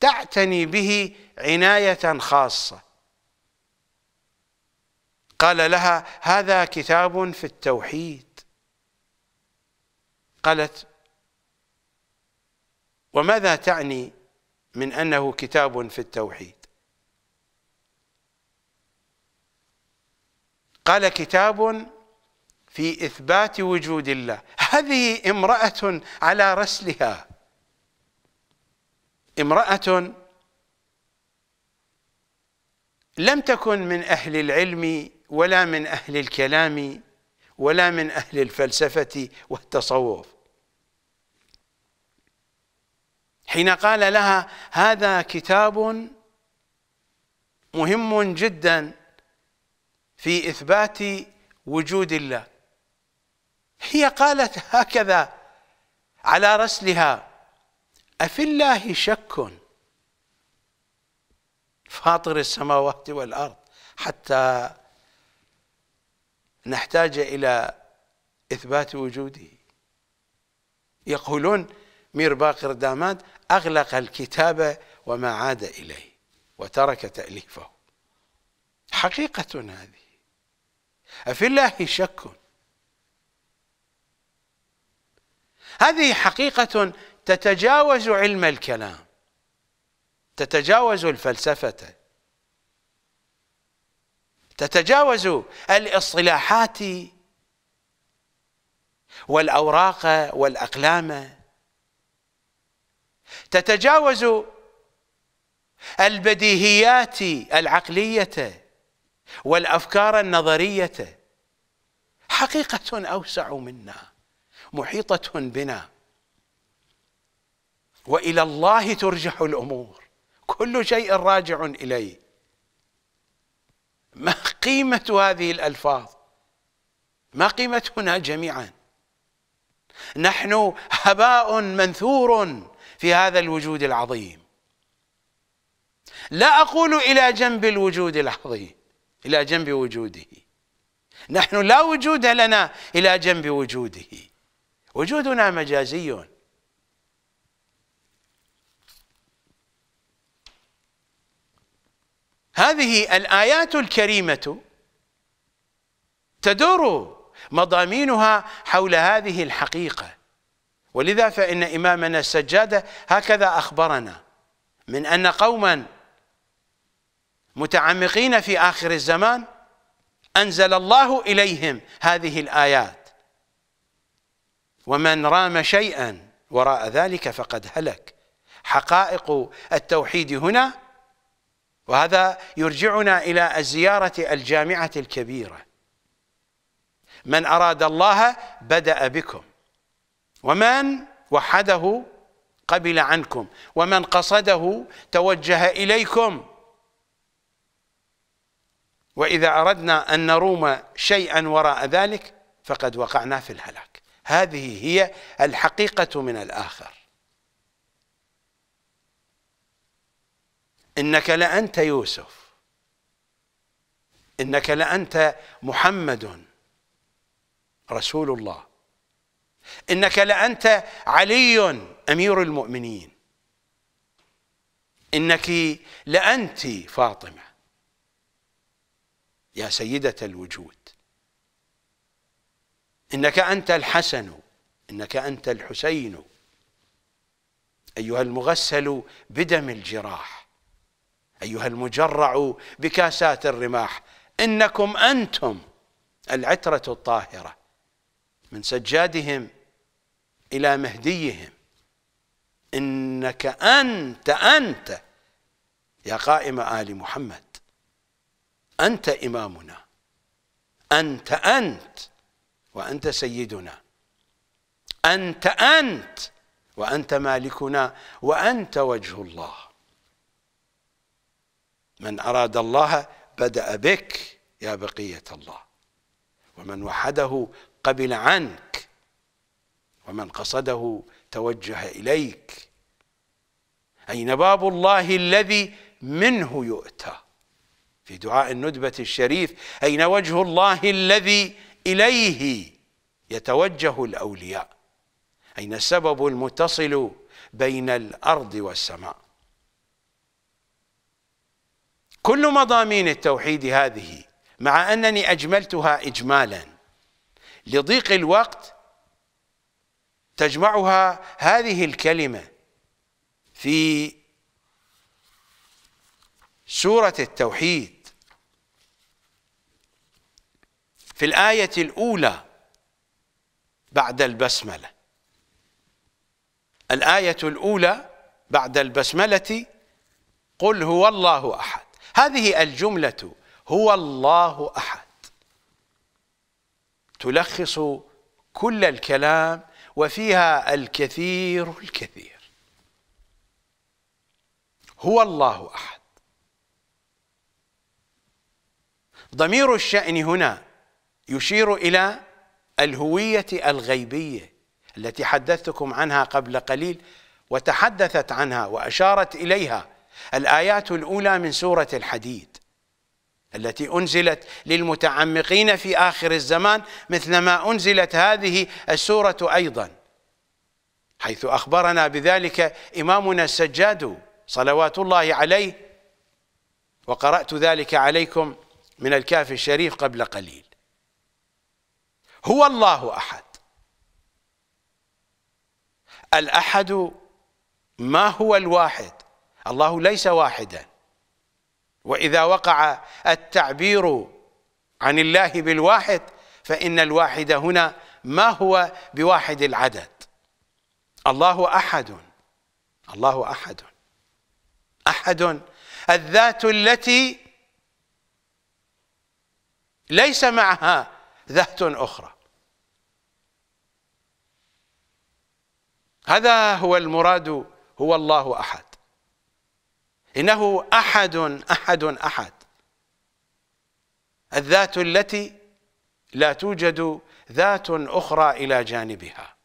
تعتني به عناية خاصة قال لها هذا كتاب في التوحيد قالت وماذا تعني من أنه كتاب في التوحيد قال كتاب في إثبات وجود الله هذه امرأة على رسلها امرأة لم تكن من أهل العلم ولا من أهل الكلام ولا من أهل الفلسفة والتصوف حين قال لها هذا كتاب مهم جدا في إثبات وجود الله هي قالت هكذا على رسلها أفي الله شك فاطر السماوات والأرض حتى نحتاج إلى إثبات وجوده يقولون مير باقر داماد أغلق الكتاب وما عاد إليه وترك تأليفه حقيقة هذه أفي الله شك هذه حقيقة تتجاوز علم الكلام تتجاوز الفلسفة تتجاوز الاصطلاحات والأوراق والأقلام تتجاوز البديهيات العقليه والافكار النظريه حقيقه اوسع منا محيطه بنا والى الله ترجع الامور كل شيء راجع اليه ما قيمه هذه الالفاظ ما قيمتنا جميعا نحن هباء منثور في هذا الوجود العظيم لا أقول إلى جنب الوجود العظيم إلى جنب وجوده نحن لا وجود لنا إلى جنب وجوده وجودنا مجازي هذه الآيات الكريمة تدور مضامينها حول هذه الحقيقة ولذا فإن إمامنا السجادة هكذا أخبرنا من أن قوما متعمقين في آخر الزمان أنزل الله إليهم هذه الآيات ومن رام شيئا وراء ذلك فقد هلك حقائق التوحيد هنا وهذا يرجعنا إلى الزيارة الجامعة الكبيرة من أراد الله بدأ بكم ومن وحده قبل عنكم ومن قصده توجه إليكم وإذا أردنا أن نروم شيئا وراء ذلك فقد وقعنا في الهلاك هذه هي الحقيقة من الآخر إنك لأنت يوسف إنك لأنت محمد رسول الله انك لانت علي امير المؤمنين انك لانت فاطمه يا سيده الوجود انك انت الحسن انك انت الحسين ايها المغسل بدم الجراح ايها المجرع بكاسات الرماح انكم انتم العتره الطاهره من سجادهم إلى مهديهم إنك أنت أنت يا قائم آل محمد أنت إمامنا أنت أنت وأنت سيدنا أنت أنت وأنت مالكنا وأنت وجه الله من أراد الله بدأ بك يا بقية الله ومن وحده قبل عنك ومن قصده توجه إليك أين باب الله الذي منه يؤتى في دعاء الندبة الشريف أين وجه الله الذي إليه يتوجه الأولياء أين السبب المتصل بين الأرض والسماء كل مضامين التوحيد هذه مع أنني أجملتها إجمالا لضيق الوقت تجمعها هذه الكلمة في سورة التوحيد في الآية الأولى بعد البسملة الآية الأولى بعد البسملة قل هو الله أحد هذه الجملة هو الله أحد تلخص كل الكلام وفيها الكثير الكثير هو الله احد ضمير الشأن هنا يشير إلى الهوية الغيبية التي حدثتكم عنها قبل قليل وتحدثت عنها وأشارت إليها الآيات الأولى من سورة الحديد التي أنزلت للمتعمقين في آخر الزمان مثلما أنزلت هذه السورة أيضا حيث أخبرنا بذلك إمامنا السجاد صلوات الله عليه وقرأت ذلك عليكم من الكاف الشريف قبل قليل هو الله أحد الأحد ما هو الواحد الله ليس واحداً واذا وقع التعبير عن الله بالواحد فان الواحد هنا ما هو بواحد العدد الله احد الله احد احد الذات التي ليس معها ذات اخرى هذا هو المراد هو الله احد إنه أحد أحد أحد الذات التي لا توجد ذات أخرى إلى جانبها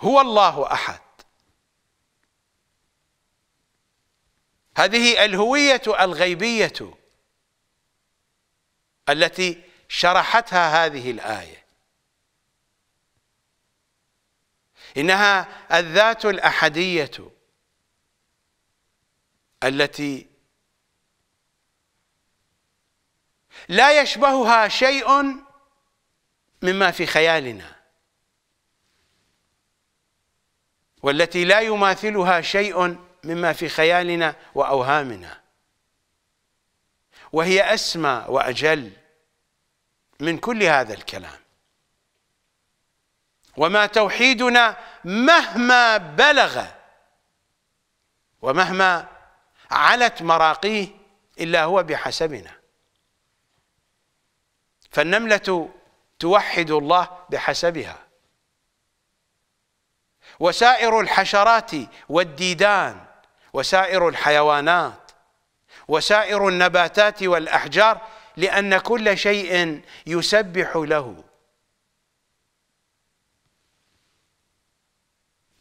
هو الله أحد هذه الهوية الغيبية التي شرحتها هذه الآية إنها الذات الأحدية التي لا يشبهها شيء مما في خيالنا والتي لا يماثلها شيء مما في خيالنا واوهامنا وهي اسمى واجل من كل هذا الكلام وما توحيدنا مهما بلغ ومهما علت مراقيه إلا هو بحسبنا فالنملة توحد الله بحسبها وسائر الحشرات والديدان وسائر الحيوانات وسائر النباتات والأحجار لأن كل شيء يسبح له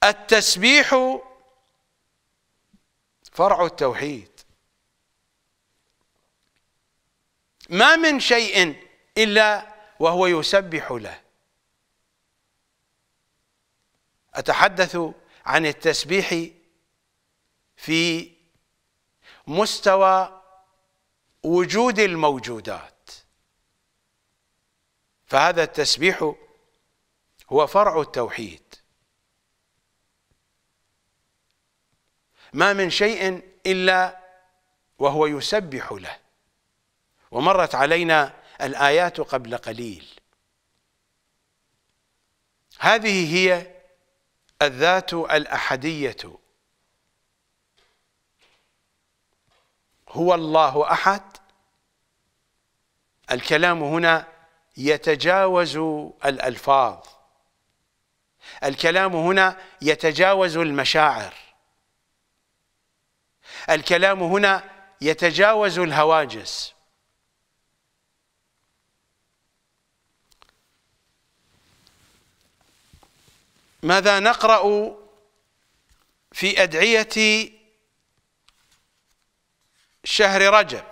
التسبيح فرع التوحيد ما من شيء إلا وهو يسبح له أتحدث عن التسبيح في مستوى وجود الموجودات فهذا التسبيح هو فرع التوحيد ما من شيء إلا وهو يسبح له ومرت علينا الآيات قبل قليل هذه هي الذات الأحدية هو الله أحد الكلام هنا يتجاوز الألفاظ الكلام هنا يتجاوز المشاعر الكلام هنا يتجاوز الهواجس ماذا نقرأ في أدعية شهر رجب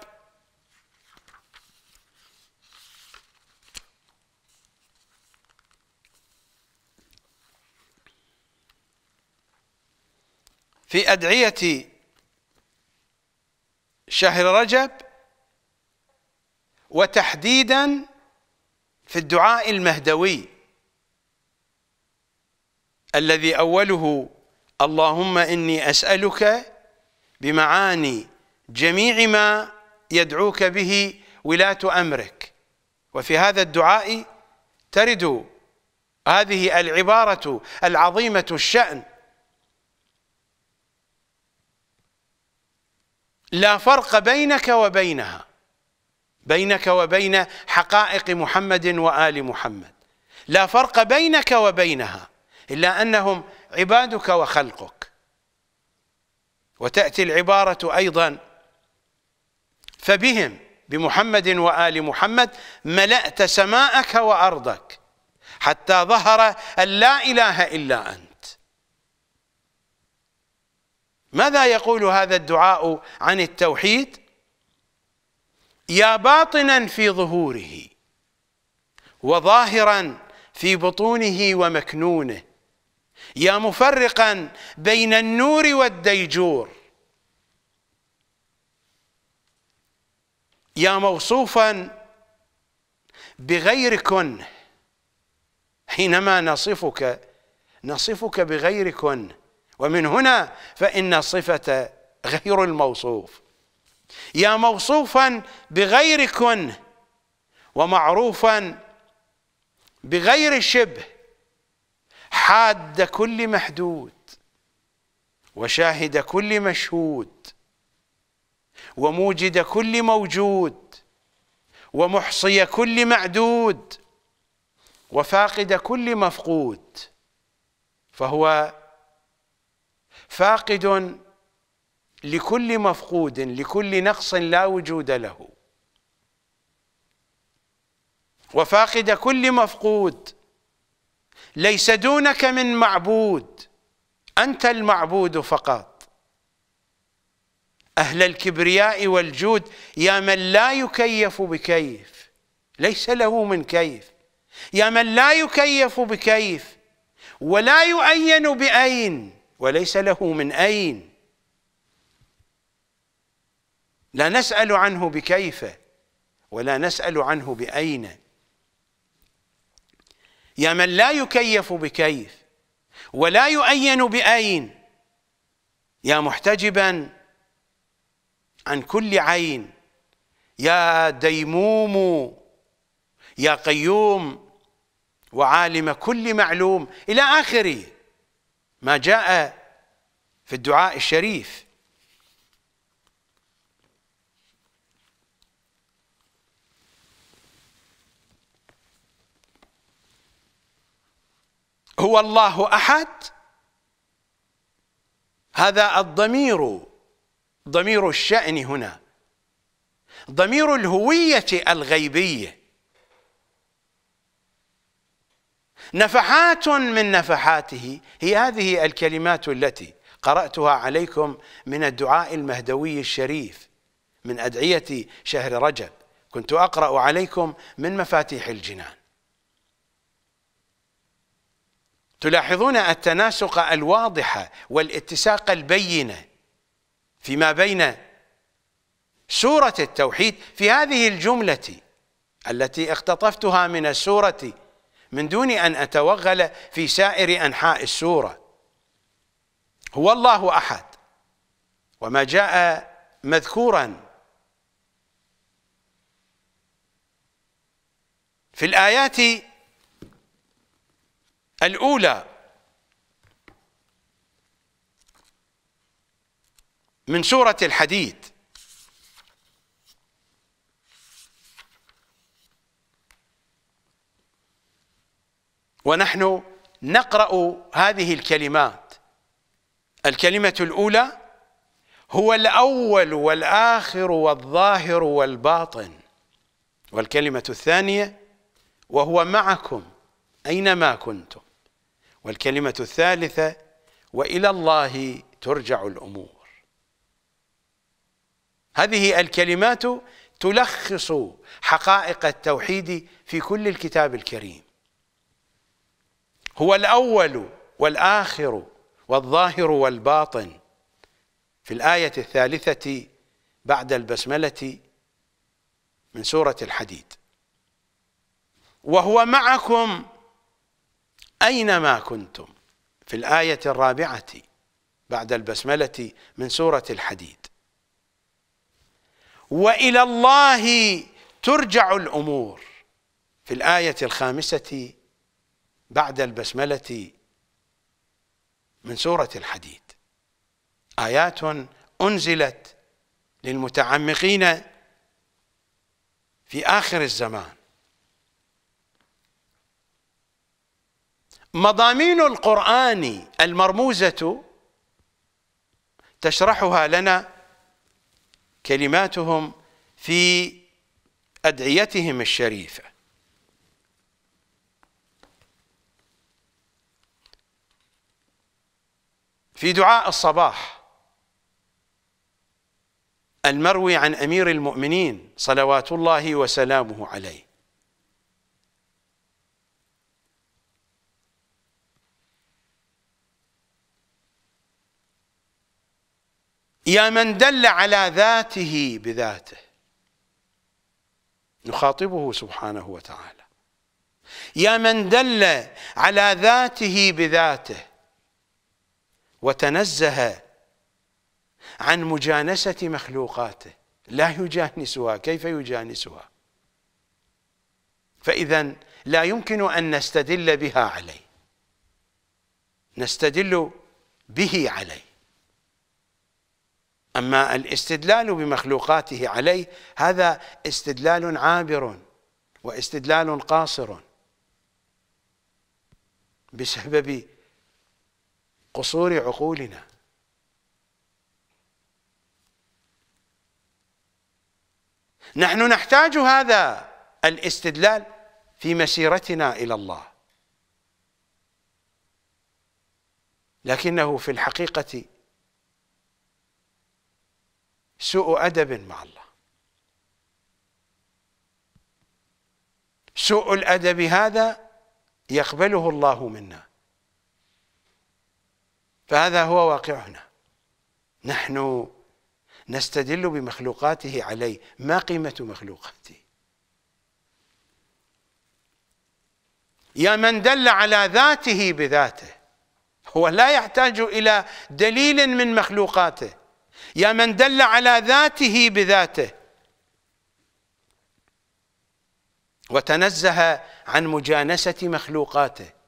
في أدعية شهر رجب وتحديدا في الدعاء المهدوي الذي اوله اللهم اني اسالك بمعاني جميع ما يدعوك به ولاه امرك وفي هذا الدعاء ترد هذه العباره العظيمه الشان لا فرق بينك وبينها بينك وبين حقائق محمد وآل محمد لا فرق بينك وبينها إلا أنهم عبادك وخلقك وتأتي العبارة أيضا فبهم بمحمد وآل محمد ملأت سماءك وأرضك حتى ظهر أن لا إله إلا أنت ماذا يقول هذا الدعاء عن التوحيد يا باطنا في ظهوره وظاهرا في بطونه ومكنونه يا مفرقا بين النور والديجور يا موصوفا بغير كنه حينما نصفك نصفك بغير كنه ومن هنا فإن صفة غير الموصوف يا موصوفا بغير كن ومعروفا بغير شبه حاد كل محدود وشاهد كل مشهود وموجد كل موجود ومحصي كل معدود وفاقد كل مفقود فهو فاقد لكل مفقود لكل نقص لا وجود له وفاقد كل مفقود ليس دونك من معبود أنت المعبود فقط أهل الكبرياء والجود يا من لا يكيف بكيف ليس له من كيف يا من لا يكيف بكيف ولا يؤين بأين وليس له من أين لا نسأل عنه بكيف ولا نسأل عنه بأين يا من لا يكيف بكيف ولا يؤين بأين يا محتجبا عن كل عين يا ديموم يا قيوم وعالم كل معلوم إلى آخره ما جاء في الدعاء الشريف هو الله احد هذا الضمير ضمير الشان هنا ضمير الهويه الغيبيه نفحات من نفحاته هي هذه الكلمات التي قرأتها عليكم من الدعاء المهدوي الشريف من أدعية شهر رجب كنت أقرأ عليكم من مفاتيح الجنان تلاحظون التناسق الواضح والاتساق البين فيما بين سورة التوحيد في هذه الجملة التي اقتطفتها من السورة من دون أن أتوغل في سائر أنحاء السورة هو الله أحد وما جاء مذكورا في الآيات الأولى من سورة الحديد ونحن نقرأ هذه الكلمات الكلمة الأولى هو الأول والآخر والظاهر والباطن والكلمة الثانية وهو معكم أينما كنتم والكلمة الثالثة وإلى الله ترجع الأمور هذه الكلمات تلخص حقائق التوحيد في كل الكتاب الكريم هو الأول والآخر والظاهر والباطن في الآية الثالثة بعد البسملة من سورة الحديد وهو معكم أينما كنتم في الآية الرابعة بعد البسملة من سورة الحديد وإلى الله ترجع الأمور في الآية الخامسة بعد البسملة من سورة الحديد آيات أنزلت للمتعمقين في آخر الزمان مضامين القرآن المرموزة تشرحها لنا كلماتهم في أدعيتهم الشريفة في دعاء الصباح المروي عن امير المؤمنين صلوات الله وسلامه عليه يا من دل على ذاته بذاته نخاطبه سبحانه وتعالى يا من دل على ذاته بذاته وتنزه عن مجانسة مخلوقاته لا يجانسها كيف يجانسها فإذا لا يمكن أن نستدل بها عليه نستدل به عليه أما الاستدلال بمخلوقاته عليه هذا استدلال عابر واستدلال قاصر بسبب قصور عقولنا نحن نحتاج هذا الاستدلال في مسيرتنا إلى الله لكنه في الحقيقة سوء أدب مع الله سوء الأدب هذا يقبله الله منا فهذا هو واقعنا نحن نستدل بمخلوقاته عليه ما قيمة مخلوقاته يا من دل على ذاته بذاته هو لا يحتاج إلى دليل من مخلوقاته يا من دل على ذاته بذاته وتنزه عن مجانسة مخلوقاته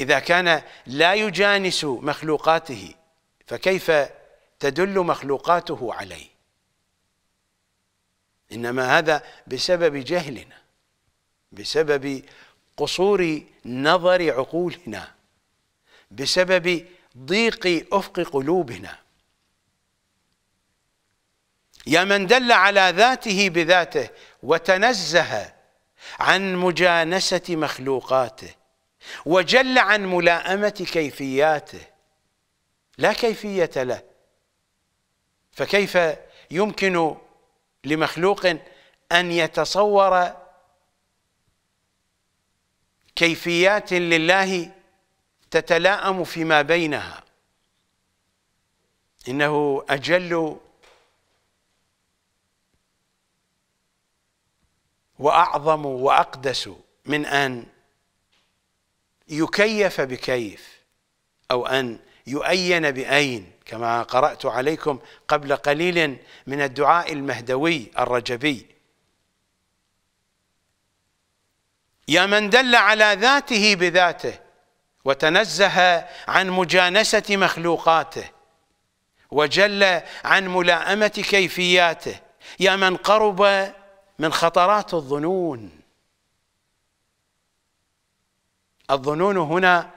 إذا كان لا يجانس مخلوقاته فكيف تدل مخلوقاته عليه إنما هذا بسبب جهلنا بسبب قصور نظر عقولنا بسبب ضيق أفق قلوبنا يا من دل على ذاته بذاته وتنزه عن مجانسة مخلوقاته وجل عن ملائمة كيفياته لا كيفية له فكيف يمكن لمخلوق أن يتصور كيفيات لله تتلاءم فيما بينها إنه أجل وأعظم وأقدس من أن يكيف بكيف أو أن يؤين بأين كما قرأت عليكم قبل قليل من الدعاء المهدوي الرجبي يا من دل على ذاته بذاته وتنزه عن مجانسة مخلوقاته وجل عن ملائمة كيفياته يا من قرب من خطرات الظنون الظنون هنا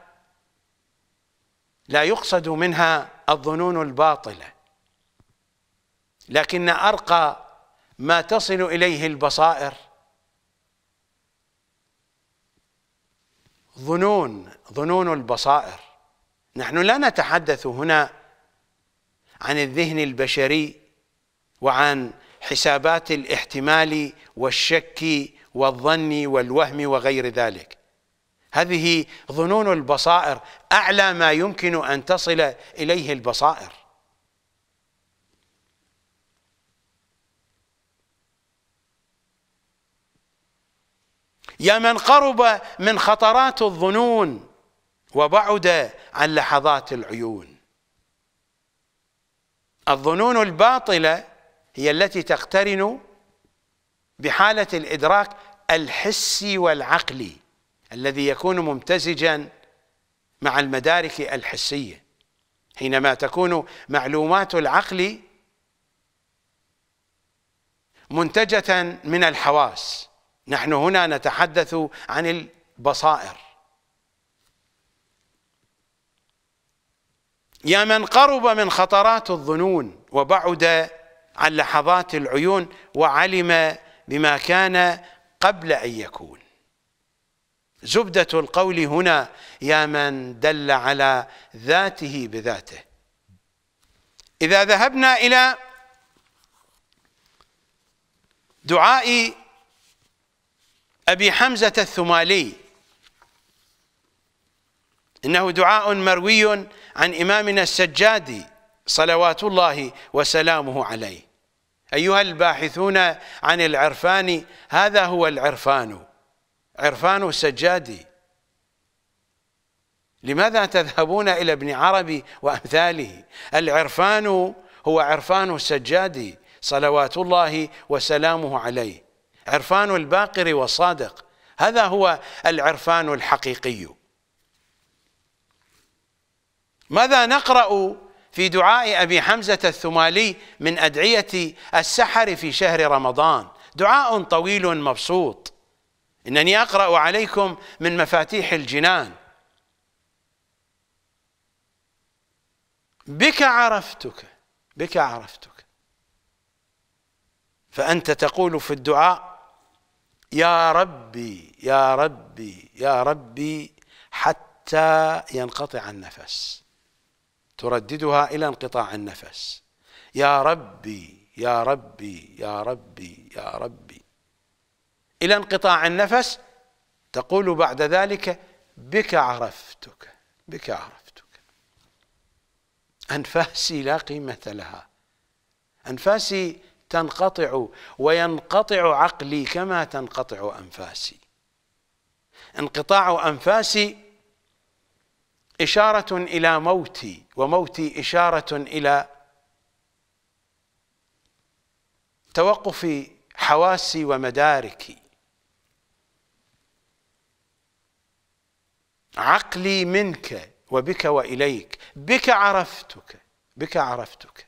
لا يقصد منها الظنون الباطله لكن ارقى ما تصل اليه البصائر ظنون ظنون البصائر نحن لا نتحدث هنا عن الذهن البشري وعن حسابات الاحتمال والشك والظن والوهم وغير ذلك هذه ظنون البصائر اعلى ما يمكن ان تصل اليه البصائر يا من قرب من خطرات الظنون وبعد عن لحظات العيون الظنون الباطله هي التي تقترن بحاله الادراك الحسي والعقلي الذي يكون ممتزجا مع المدارك الحسيه حينما تكون معلومات العقل منتجه من الحواس نحن هنا نتحدث عن البصائر يا من قرب من خطرات الظنون وبعد عن لحظات العيون وعلم بما كان قبل ان يكون زبدة القول هنا يا من دل على ذاته بذاته إذا ذهبنا إلى دعاء أبي حمزة الثمالي إنه دعاء مروي عن إمامنا السجادي صلوات الله وسلامه عليه أيها الباحثون عن العرفان هذا هو العرفان عرفان السجادي لماذا تذهبون إلى ابن عربي وأمثاله العرفان هو عرفان السجادي صلوات الله وسلامه عليه عرفان الباقر والصادق هذا هو العرفان الحقيقي ماذا نقرأ في دعاء أبي حمزة الثمالي من أدعية السحر في شهر رمضان دعاء طويل مبسوط إنني أقرأ عليكم من مفاتيح الجنان بك عرفتك بك عرفتك فأنت تقول في الدعاء يا ربي يا ربي يا ربي حتى ينقطع النفس ترددها إلى انقطاع النفس يا ربي يا ربي يا ربي يا ربي إلى انقطاع النفس تقول بعد ذلك بك عرفتك بك عرفتك أنفاسي لا قيمة لها أنفاسي تنقطع وينقطع عقلي كما تنقطع أنفاسي انقطاع أنفاسي إشارة إلى موتي وموتي إشارة إلى توقف حواسي ومداركي عقلي منك وبك واليك بك عرفتك بك عرفتك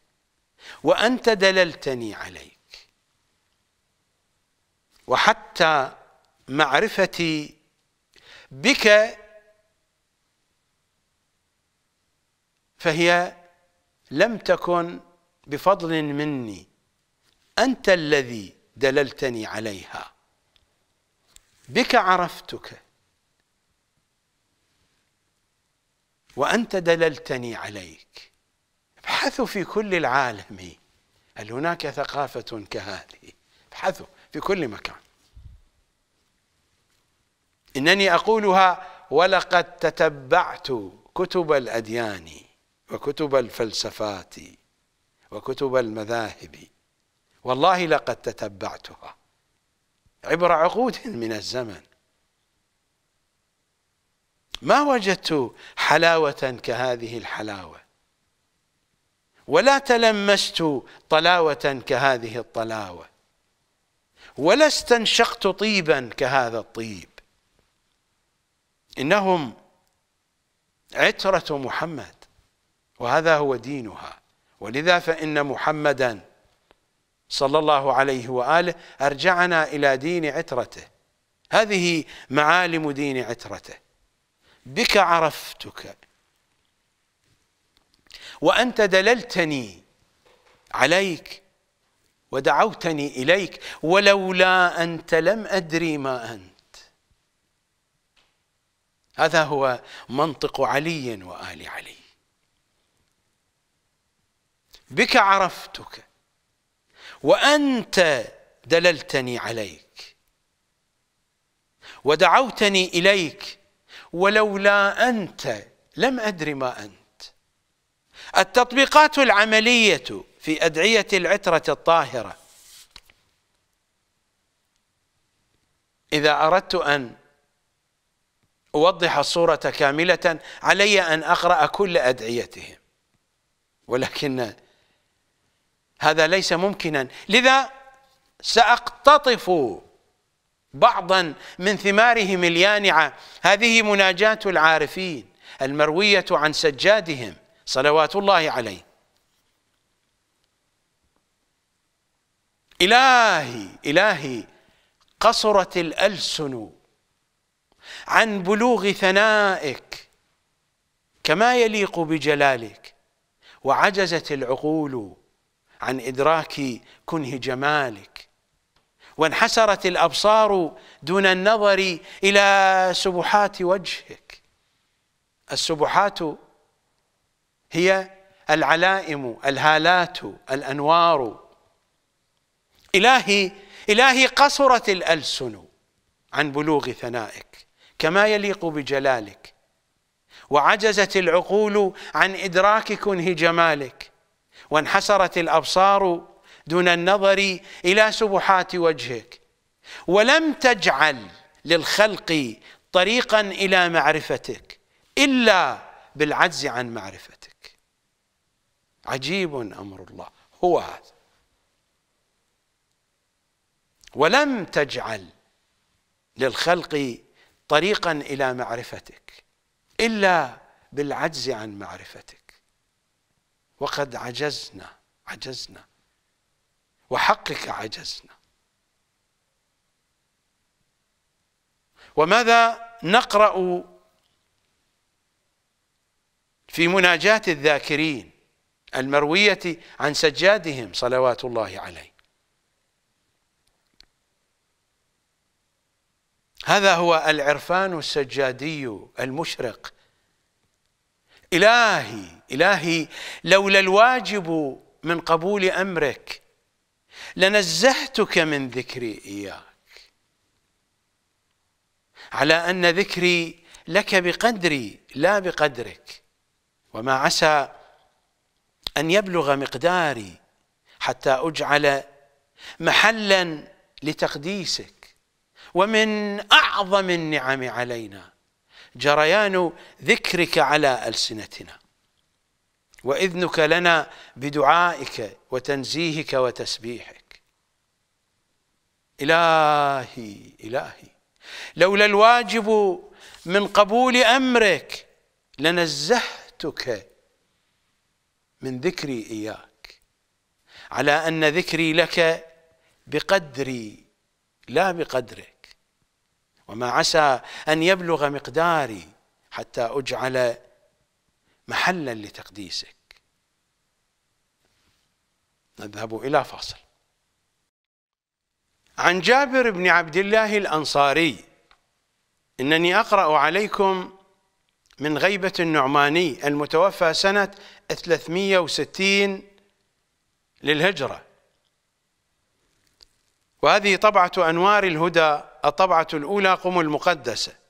وانت دللتني عليك وحتى معرفتي بك فهي لم تكن بفضل مني انت الذي دللتني عليها بك عرفتك وأنت دللتني عليك ابحثوا في كل العالم هل هناك ثقافة كهذه ابحثوا في كل مكان إنني أقولها ولقد تتبعت كتب الأديان وكتب الفلسفات وكتب المذاهب والله لقد تتبعتها عبر عقود من الزمن ما وجدت حلاوة كهذه الحلاوة ولا تلمست طلاوة كهذه الطلاوة ولا استنشقت طيبا كهذا الطيب إنهم عترة محمد وهذا هو دينها ولذا فإن محمدا صلى الله عليه وآله أرجعنا إلى دين عترته هذه معالم دين عترته بك عرفتك وأنت دللتني عليك ودعوتني إليك ولولا أنت لم أدري ما أنت هذا هو منطق علي وآل علي بك عرفتك وأنت دللتني عليك ودعوتني إليك ولولا أنت لم أدري ما أنت التطبيقات العملية في أدعية العترة الطاهرة إذا أردت أن أوضح الصورة كاملة علي أن أقرأ كل أدعيتهم ولكن هذا ليس ممكنا لذا سأقتطف بعضا من ثمارهم اليانعة هذه مناجاة العارفين المروية عن سجادهم صلوات الله عليه إلهي إلهي قصرت الألسن عن بلوغ ثنائك كما يليق بجلالك وعجزت العقول عن إدراك كنه جمالك وانحسرت الابصار دون النظر الى سبحات وجهك السبحات هي العلائم الهالات الانوار الهي الهي قصرت الالسن عن بلوغ ثنائك كما يليق بجلالك وعجزت العقول عن ادراك كنه جمالك وانحسرت الابصار دون النظر الى سبحات وجهك ولم تجعل للخلق طريقا الى معرفتك الا بالعجز عن معرفتك عجيب امر الله هو هذا ولم تجعل للخلق طريقا الى معرفتك الا بالعجز عن معرفتك وقد عجزنا عجزنا وحقك عجزنا وماذا نقرأ في مناجاة الذاكرين المروية عن سجادهم صلوات الله عليه هذا هو العرفان السجادي المشرق إلهي إلهي لولا الواجب من قبول أمرك لنزهتك من ذكري إياك على أن ذكري لك بقدري لا بقدرك وما عسى أن يبلغ مقداري حتى أجعل محلا لتقديسك ومن أعظم النعم علينا جريان ذكرك على ألسنتنا وإذنك لنا بدعائك وتنزيهك وتسبيحك إلهي إلهي لولا الواجب من قبول أمرك لنزهتك من ذكري إياك على أن ذكري لك بقدري لا بقدرك وما عسى أن يبلغ مقداري حتى أجعل محلا لتقديسك نذهب إلى فاصل عن جابر بن عبد الله الأنصاري إنني أقرأ عليكم من غيبة النعماني المتوفى سنة 360 للهجرة وهذه طبعة أنوار الهدى الطبعة الأولى قم المقدسة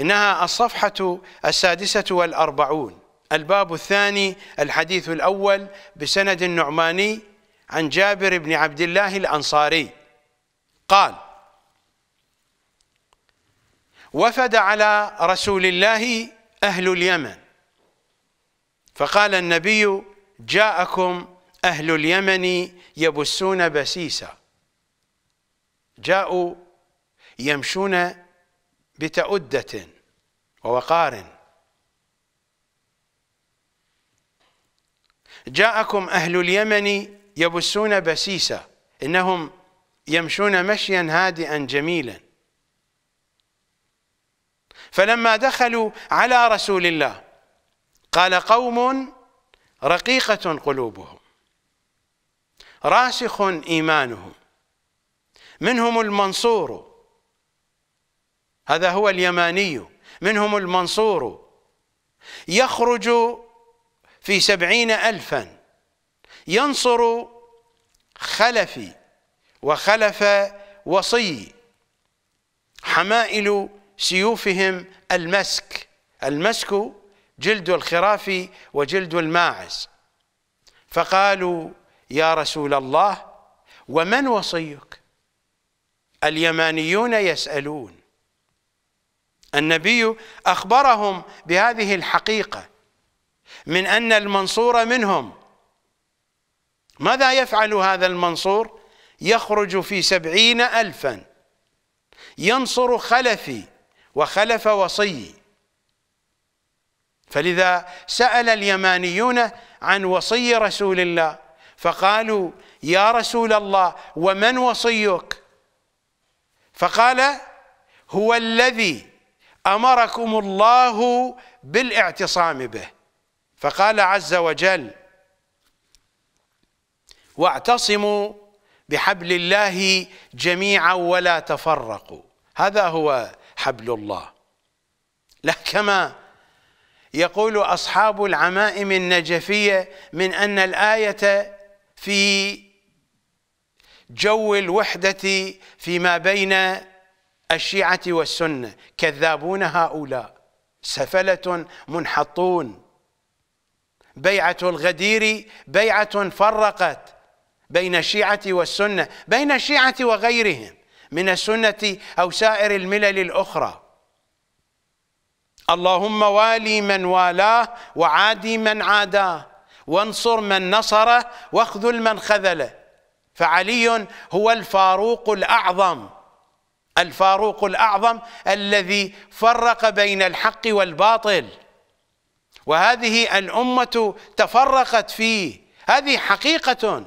إنها الصفحة السادسة والأربعون الباب الثاني الحديث الأول بسند النعماني عن جابر بن عبد الله الأنصاري قال وفد على رسول الله أهل اليمن فقال النبي جاءكم أهل اليمن يبسون بسيسا جاءوا يمشون بتؤدة ووقار جاءكم أهل اليمن يبسون بسيسا إنهم يمشون مشيا هادئا جميلا فلما دخلوا على رسول الله قال قوم رقيقة قلوبهم راسخ إيمانهم منهم المنصور هذا هو اليماني منهم المنصور يخرج في سبعين ألفا ينصر خلفي وخلف وصي حمائل سيوفهم المسك المسك جلد الخراف وجلد الماعز فقالوا يا رسول الله ومن وصيك اليمانيون يسألون النبي أخبرهم بهذه الحقيقة من أن المنصور منهم ماذا يفعل هذا المنصور يخرج في سبعين ألفا ينصر خلفي وخلف وصيي فلذا سأل اليمانيون عن وصي رسول الله فقالوا يا رسول الله ومن وصيك فقال هو الذي امركم الله بالاعتصام به فقال عز وجل واعتصموا بحبل الله جميعا ولا تفرقوا هذا هو حبل الله لا كما يقول اصحاب العمائم النجفيه من ان الايه في جو الوحده فيما بين الشيعة والسنة كذابون هؤلاء سفلة منحطون بيعة الغدير بيعة فرقت بين الشيعة والسنة بين الشيعة وغيرهم من السنة أو سائر الملل الأخرى اللهم والي من والاه وعادي من عاداه وانصر من نصره واخذل من خذله فعلي هو الفاروق الأعظم الفاروق الأعظم الذي فرق بين الحق والباطل وهذه الأمة تفرقت فيه هذه حقيقة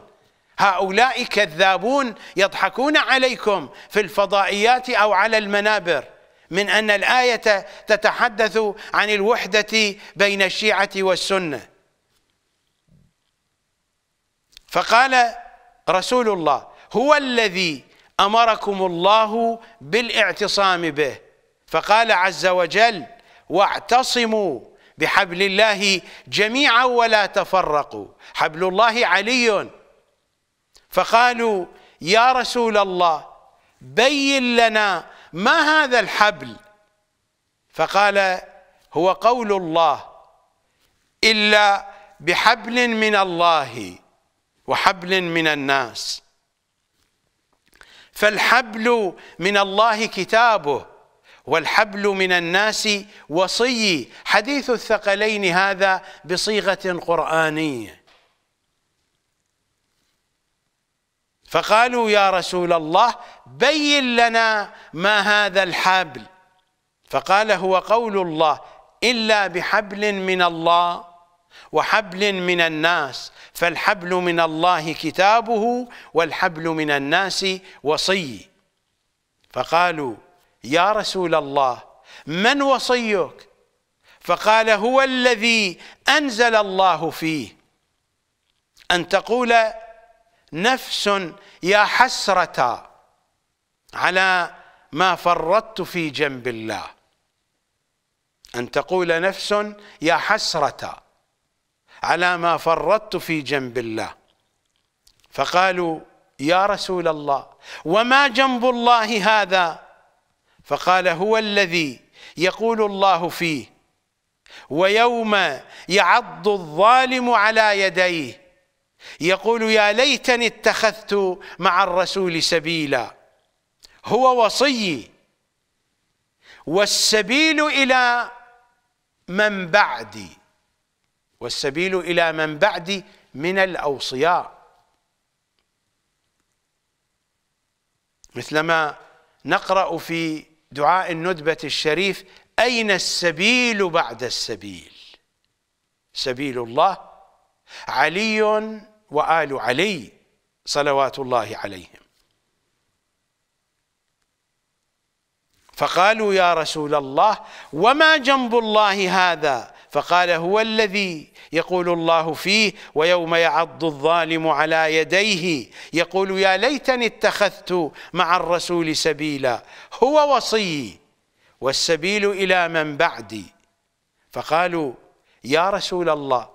هؤلاء كذابون يضحكون عليكم في الفضائيات أو على المنابر من أن الآية تتحدث عن الوحدة بين الشيعة والسنة فقال رسول الله هو الذي امركم الله بالاعتصام به فقال عز وجل واعتصموا بحبل الله جميعا ولا تفرقوا حبل الله علي فقالوا يا رسول الله بين لنا ما هذا الحبل فقال هو قول الله الا بحبل من الله وحبل من الناس فالحبل من الله كتابه والحبل من الناس وصي حديث الثقلين هذا بصيغة قرآنية فقالوا يا رسول الله بين لنا ما هذا الحبل فقال هو قول الله إلا بحبل من الله وحبل من الناس فالحبل من الله كتابه والحبل من الناس وصي فقالوا يا رسول الله من وصيك فقال هو الذي أنزل الله فيه أن تقول نفس يا حسرة على ما فرطت في جنب الله أن تقول نفس يا حسرة على ما فرطت في جنب الله فقالوا يا رسول الله وما جنب الله هذا فقال هو الذي يقول الله فيه ويوم يعض الظالم على يديه يقول يا ليتني اتخذت مع الرسول سبيلا هو وصيي والسبيل الى من بعدي والسبيل إلى من بعدي من الأوصياء مثلما نقرأ في دعاء الندبة الشريف أين السبيل بعد السبيل سبيل الله علي وآل علي صلوات الله عليهم فقالوا يا رسول الله وما جنب الله هذا فقال هو الذي يقول الله فيه ويوم يعض الظالم على يديه يقول يا ليتني اتخذت مع الرسول سبيلا هو وصيي والسبيل إلى من بعدي فقالوا يا رسول الله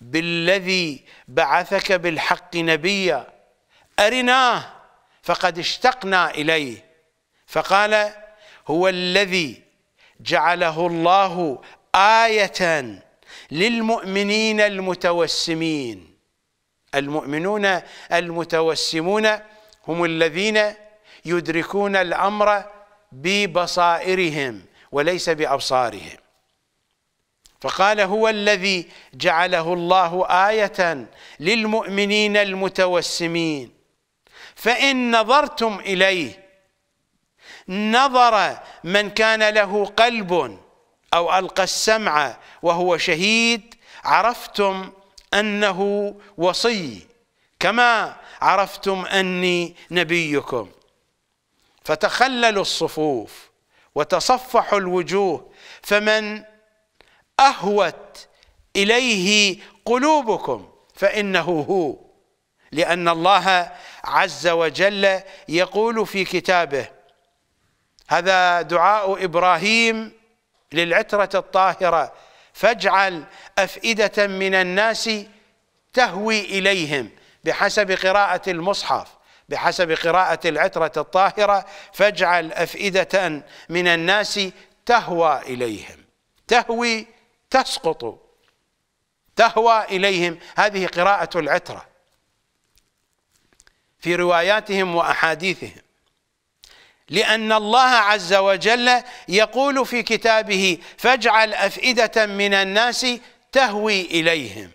بالذي بعثك بالحق نبيا أرناه فقد اشتقنا إليه فقال هو الذي جعله الله آية للمؤمنين المتوسمين المؤمنون المتوسمون هم الذين يدركون الأمر ببصائرهم وليس بأبصارهم فقال هو الذي جعله الله آية للمؤمنين المتوسمين فإن نظرتم إليه نظر من كان له قلب أو ألقى السمع وهو شهيد عرفتم أنه وصي كما عرفتم أني نبيكم فتخللوا الصفوف وتصفحوا الوجوه فمن أهوت إليه قلوبكم فإنه هو لأن الله عز وجل يقول في كتابه هذا دعاء إبراهيم للعترة الطاهرة فاجعل أفئدة من الناس تهوي إليهم بحسب قراءة المصحف بحسب قراءة العترة الطاهرة فاجعل أفئدة من الناس تهوى إليهم تهوي تسقط تهوى إليهم هذه قراءة العترة في رواياتهم وأحاديثهم لأن الله عز وجل يقول في كتابه فاجعل أفئدة من الناس تهوي إليهم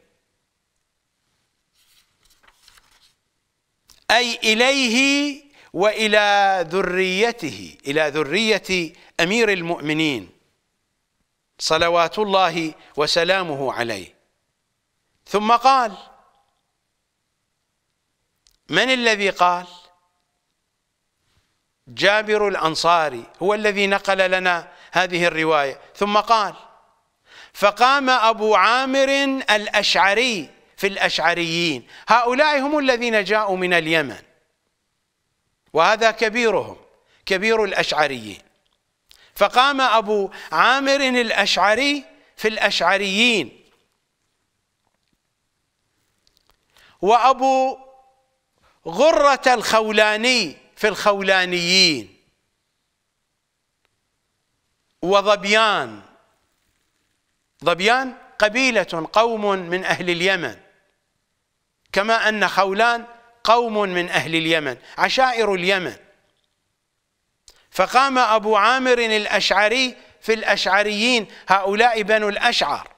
أي إليه وإلى ذريته إلى ذرية أمير المؤمنين صلوات الله وسلامه عليه ثم قال من الذي قال جابر الأنصاري هو الذي نقل لنا هذه الرواية ثم قال فقام أبو عامر الأشعري في الأشعريين هؤلاء هم الذين جاءوا من اليمن وهذا كبيرهم كبير الأشعريين فقام أبو عامر الأشعري في الأشعريين وأبو غرة الخولاني في الخولانيين وظبيان ظبيان قبيلة قوم من أهل اليمن كما أن خولان قوم من أهل اليمن عشائر اليمن فقام أبو عامر الأشعري في الأشعريين هؤلاء بنو الأشعر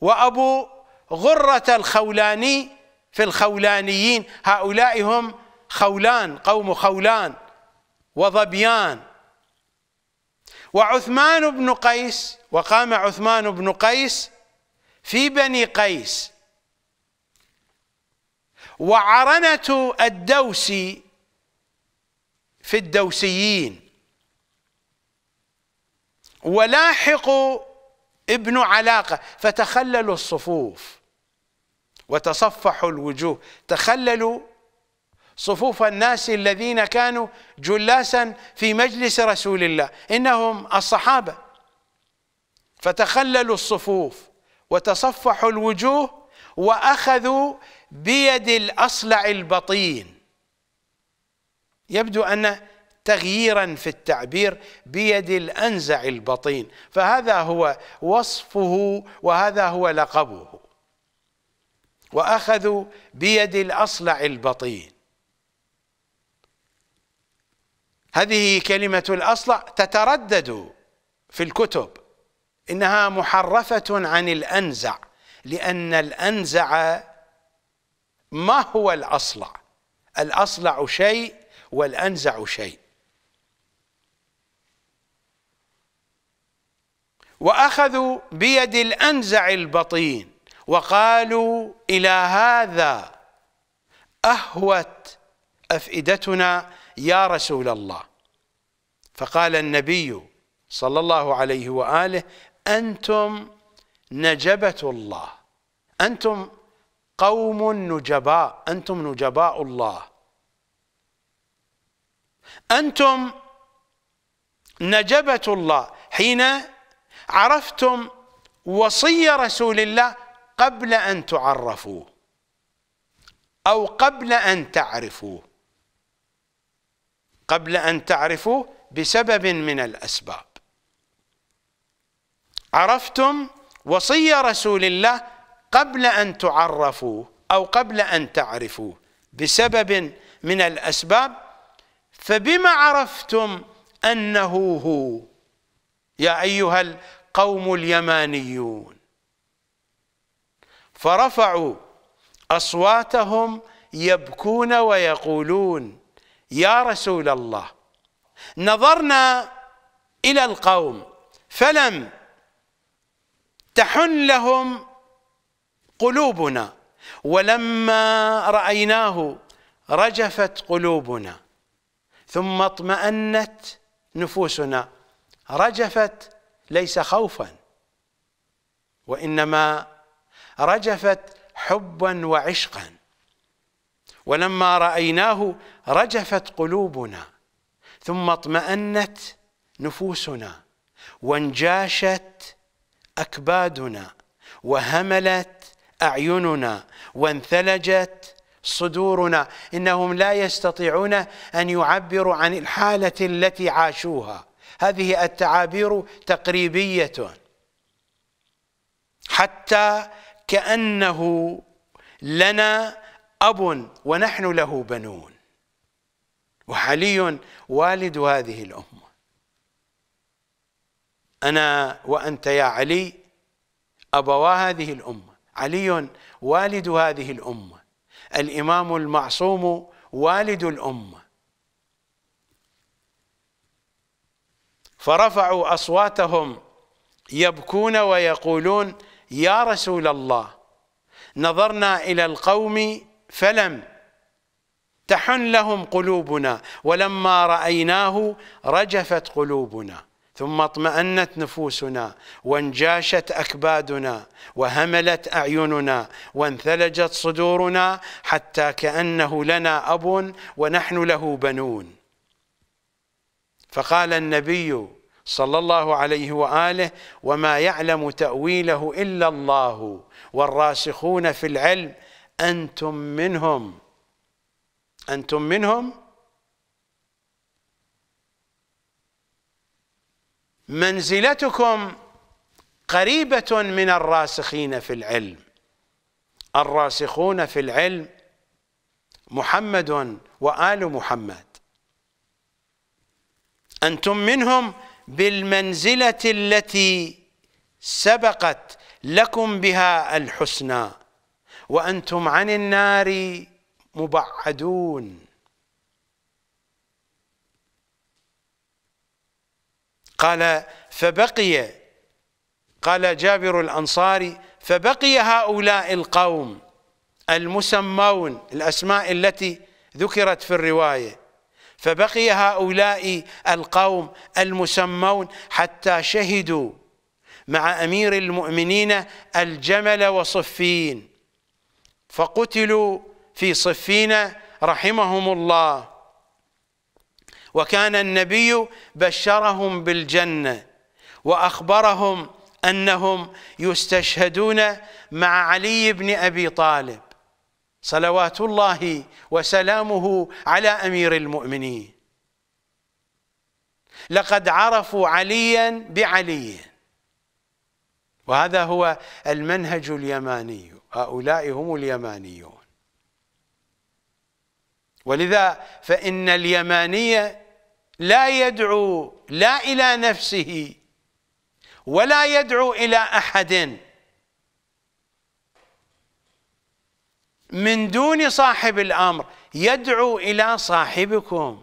وأبو غرة الخولاني في الخولانيين هؤلاء هم خولان قوم خولان وظبيان وعثمان بن قيس وقام عثمان بن قيس في بني قيس وعرنة الدوسي في الدوسيين ولاحق ابن علاقة فتخللوا الصفوف وتصفحوا الوجوه تخللوا صفوف الناس الذين كانوا جلاسا في مجلس رسول الله انهم الصحابه فتخللوا الصفوف وتصفحوا الوجوه واخذوا بيد الاصلع البطين يبدو ان تغييرا في التعبير بيد الانزع البطين فهذا هو وصفه وهذا هو لقبه واخذوا بيد الاصلع البطين هذه كلمة الأصلع تتردد في الكتب إنها محرفة عن الأنزع لأن الأنزع ما هو الأصلع الأصلع شيء والأنزع شيء وأخذوا بيد الأنزع البطين وقالوا إلى هذا أهوت أفئدتنا يا رسول الله فقال النبي صلى الله عليه واله انتم نجبه الله انتم قوم نجباء انتم نجباء الله انتم نجبه الله حين عرفتم وصي رسول الله قبل ان تعرفوه او قبل ان تعرفوه قبل أن تعرفوا بسبب من الأسباب عرفتم وصي رسول الله قبل أن تعرفوا أو قبل أن تعرفوا بسبب من الأسباب فبما عرفتم أنه هو يا أيها القوم اليمانيون فرفعوا أصواتهم يبكون ويقولون يا رسول الله نظرنا إلى القوم فلم تحن لهم قلوبنا ولما رأيناه رجفت قلوبنا ثم اطمأنت نفوسنا رجفت ليس خوفا وإنما رجفت حبا وعشقا ولما رأيناه رجفت قلوبنا ثم اطمأنت نفوسنا وانجاشت أكبادنا وهملت أعيننا وانثلجت صدورنا إنهم لا يستطيعون أن يعبروا عن الحالة التي عاشوها هذه التعابير تقريبية حتى كأنه لنا أب ونحن له بنون وعلي والد هذه الأمة أنا وأنت يا علي أبوا هذه الأمة علي والد هذه الأمة الإمام المعصوم والد الأمة فرفعوا أصواتهم يبكون ويقولون يا رسول الله نظرنا إلى القوم فلم تحن لهم قلوبنا ولما رأيناه رجفت قلوبنا ثم اطمأنت نفوسنا وانجاشت أكبادنا وهملت أعيننا وانثلجت صدورنا حتى كأنه لنا أب ونحن له بنون فقال النبي صلى الله عليه وآله وما يعلم تأويله إلا الله والراسخون في العلم أنتم منهم أنتم منهم منزلتكم قريبة من الراسخين في العلم الراسخون في العلم محمد وآل محمد أنتم منهم بالمنزلة التي سبقت لكم بها الحسنى وأنتم عن النار مبعدون قال فبقي قال جابر الأنصاري فبقي هؤلاء القوم المسمون الأسماء التي ذكرت في الرواية فبقي هؤلاء القوم المسمون حتى شهدوا مع أمير المؤمنين الجمل وصفين فقتلوا في صفين رحمهم الله وكان النبي بشرهم بالجنة وأخبرهم أنهم يستشهدون مع علي بن أبي طالب صلوات الله وسلامه على أمير المؤمنين لقد عرفوا عليا بعلي وهذا هو المنهج اليماني هؤلاء هم اليمانيون ولذا فإن اليماني لا يدعو لا إلى نفسه ولا يدعو إلى أحد من دون صاحب الأمر يدعو إلى صاحبكم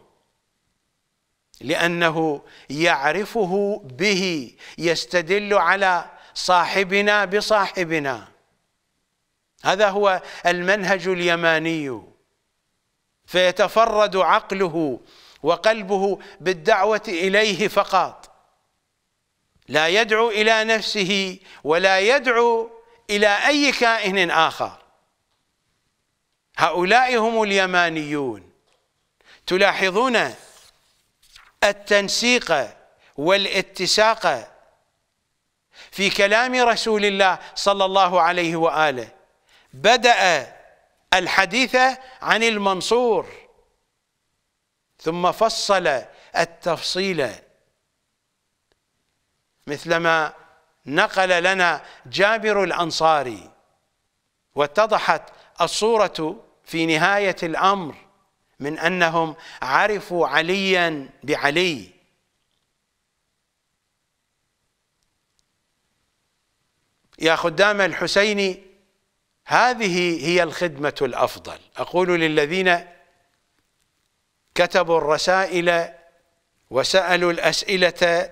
لأنه يعرفه به يستدل على صاحبنا بصاحبنا هذا هو المنهج اليماني فيتفرد عقله وقلبه بالدعوة إليه فقط لا يدعو إلى نفسه ولا يدعو إلى أي كائن آخر هؤلاء هم اليمانيون تلاحظون التنسيق والاتساق في كلام رسول الله صلى الله عليه وآله بدأ الحديث عن المنصور ثم فصل التفصيل مثلما نقل لنا جابر الأنصاري واتضحت الصورة في نهاية الأمر من أنهم عرفوا عليا بعلي يا خدام الحسين هذه هي الخدمة الأفضل أقول للذين كتبوا الرسائل وسألوا الأسئلة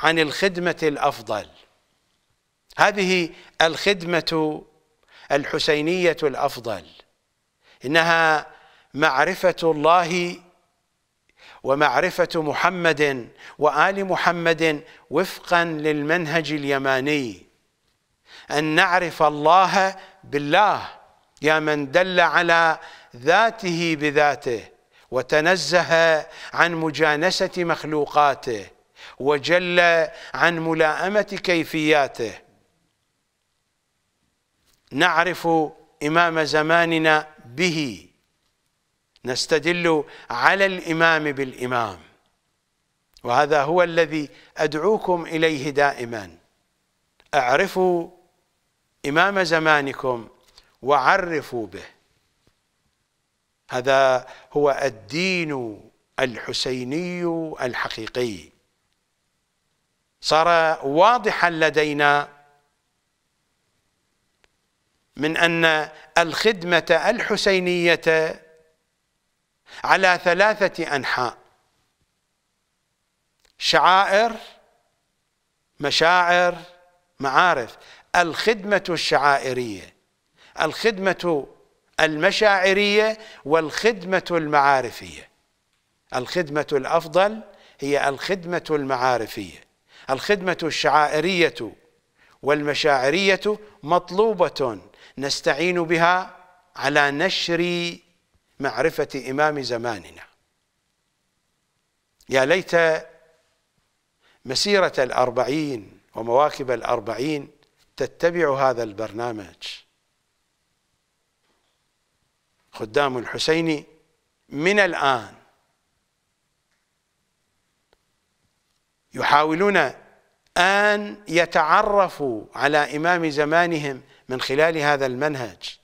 عن الخدمة الأفضل هذه الخدمة الحسينية الأفضل إنها معرفة الله ومعرفة محمد وآل محمد وفقا للمنهج اليماني أن نعرف الله بالله يا من دل على ذاته بذاته وتنزه عن مجانسة مخلوقاته وجل عن ملائمة كيفياته نعرف إمام زماننا به نستدل على الإمام بالإمام وهذا هو الذي أدعوكم إليه دائما اعرفوا إمام زمانكم وعرفوا به هذا هو الدين الحسيني الحقيقي صار واضحا لدينا من أن الخدمة الحسينية على ثلاثة أنحاء شعائر مشاعر معارف الخدمة الشعائرية الخدمة المشاعرية والخدمة المعارفية الخدمة الأفضل هي الخدمة المعارفية الخدمة الشعائرية والمشاعرية مطلوبة نستعين بها على نشر معرفة إمام زماننا يا ليت مسيرة الأربعين ومواكب الأربعين تتبع هذا البرنامج خدام الحسيني من الآن يحاولون أن يتعرفوا على إمام زمانهم من خلال هذا المنهج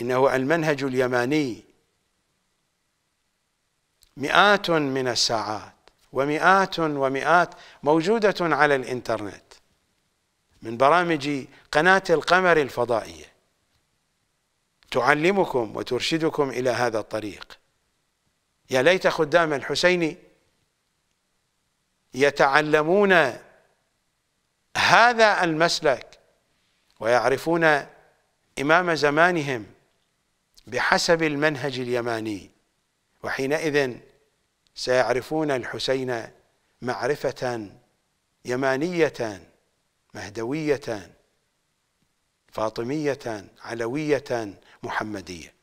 إنه المنهج اليماني مئات من الساعات ومئات ومئات موجودة على الإنترنت من برامج قناة القمر الفضائية تعلمكم وترشدكم إلى هذا الطريق يا ليت خدام الحسين يتعلمون هذا المسلك ويعرفون إمام زمانهم بحسب المنهج اليماني وحينئذ سيعرفون الحسين معرفة يمانية مهدويتان فاطميتان علويتان محمدية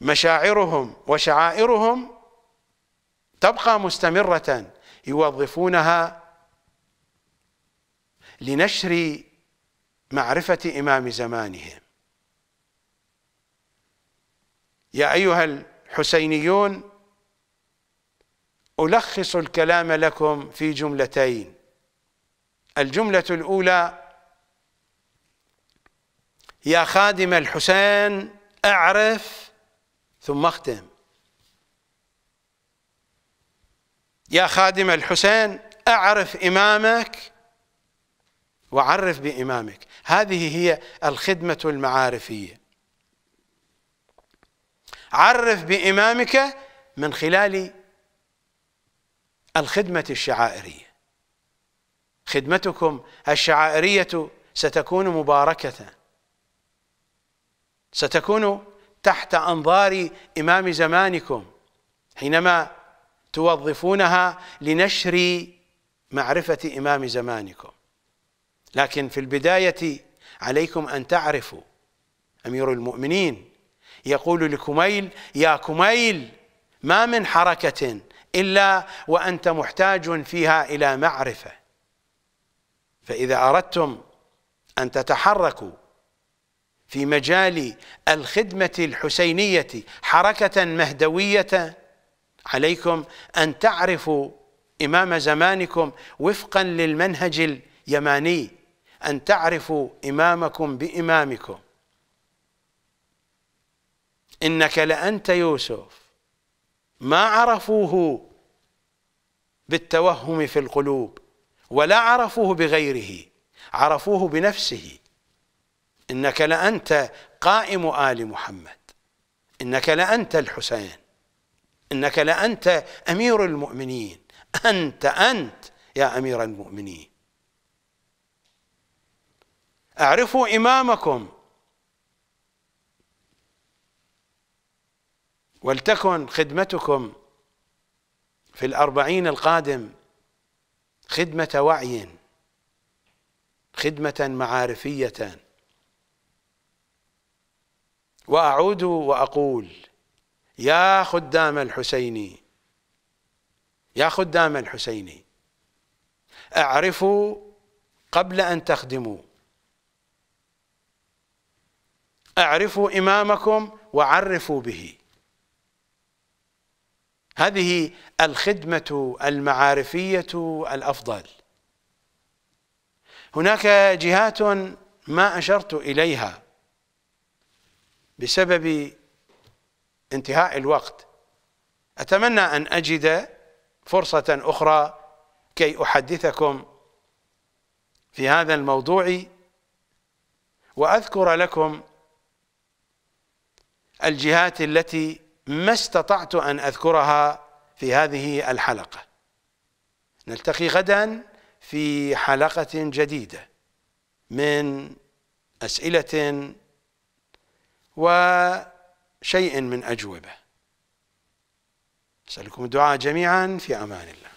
مشاعرهم وشعائرهم تبقى مستمرة يوظفونها لنشر معرفة إمام زمانهم يا أيها الحسينيون ألخص الكلام لكم في جملتين الجملة الأولى يا خادم الحسين أعرف ثم اختم يا خادم الحسين أعرف إمامك وعرف بإمامك هذه هي الخدمة المعارفية عرف بإمامك من خلال الخدمة الشعائرية خدمتكم الشعائرية ستكون مباركة ستكون تحت أنظار إمام زمانكم حينما توظفونها لنشر معرفة إمام زمانكم لكن في البداية عليكم أن تعرفوا أمير المؤمنين يقول لكميل يا كميل ما من حركة إلا وأنت محتاج فيها إلى معرفة فإذا أردتم أن تتحركوا في مجال الخدمة الحسينية حركة مهدوية عليكم أن تعرفوا إمام زمانكم وفقا للمنهج اليماني أن تعرفوا إمامكم بإمامكم إنك لأنت يوسف ما عرفوه بالتوهم في القلوب ولا عرفوه بغيره عرفوه بنفسه إنك لأنت قائم آل محمد إنك لأنت الحسين إنك لأنت أمير المؤمنين أنت أنت يا أمير المؤمنين اعرفوا إمامكم ولتكن خدمتكم في الأربعين القادم خدمة وعي خدمة معارفية وأعود وأقول يا خدام الحسيني يا خدام الحسيني اعرفوا قبل أن تخدموا اعرفوا إمامكم وعرفوا به هذه الخدمة المعارفية الأفضل هناك جهات ما أشرت إليها بسبب انتهاء الوقت أتمنى أن أجد فرصة أخرى كي أحدثكم في هذا الموضوع وأذكر لكم الجهات التي ما استطعت أن أذكرها في هذه الحلقة نلتقي غدا في حلقة جديدة من أسئلة وشيء من أجوبة أسألكم الدعاء جميعا في أمان الله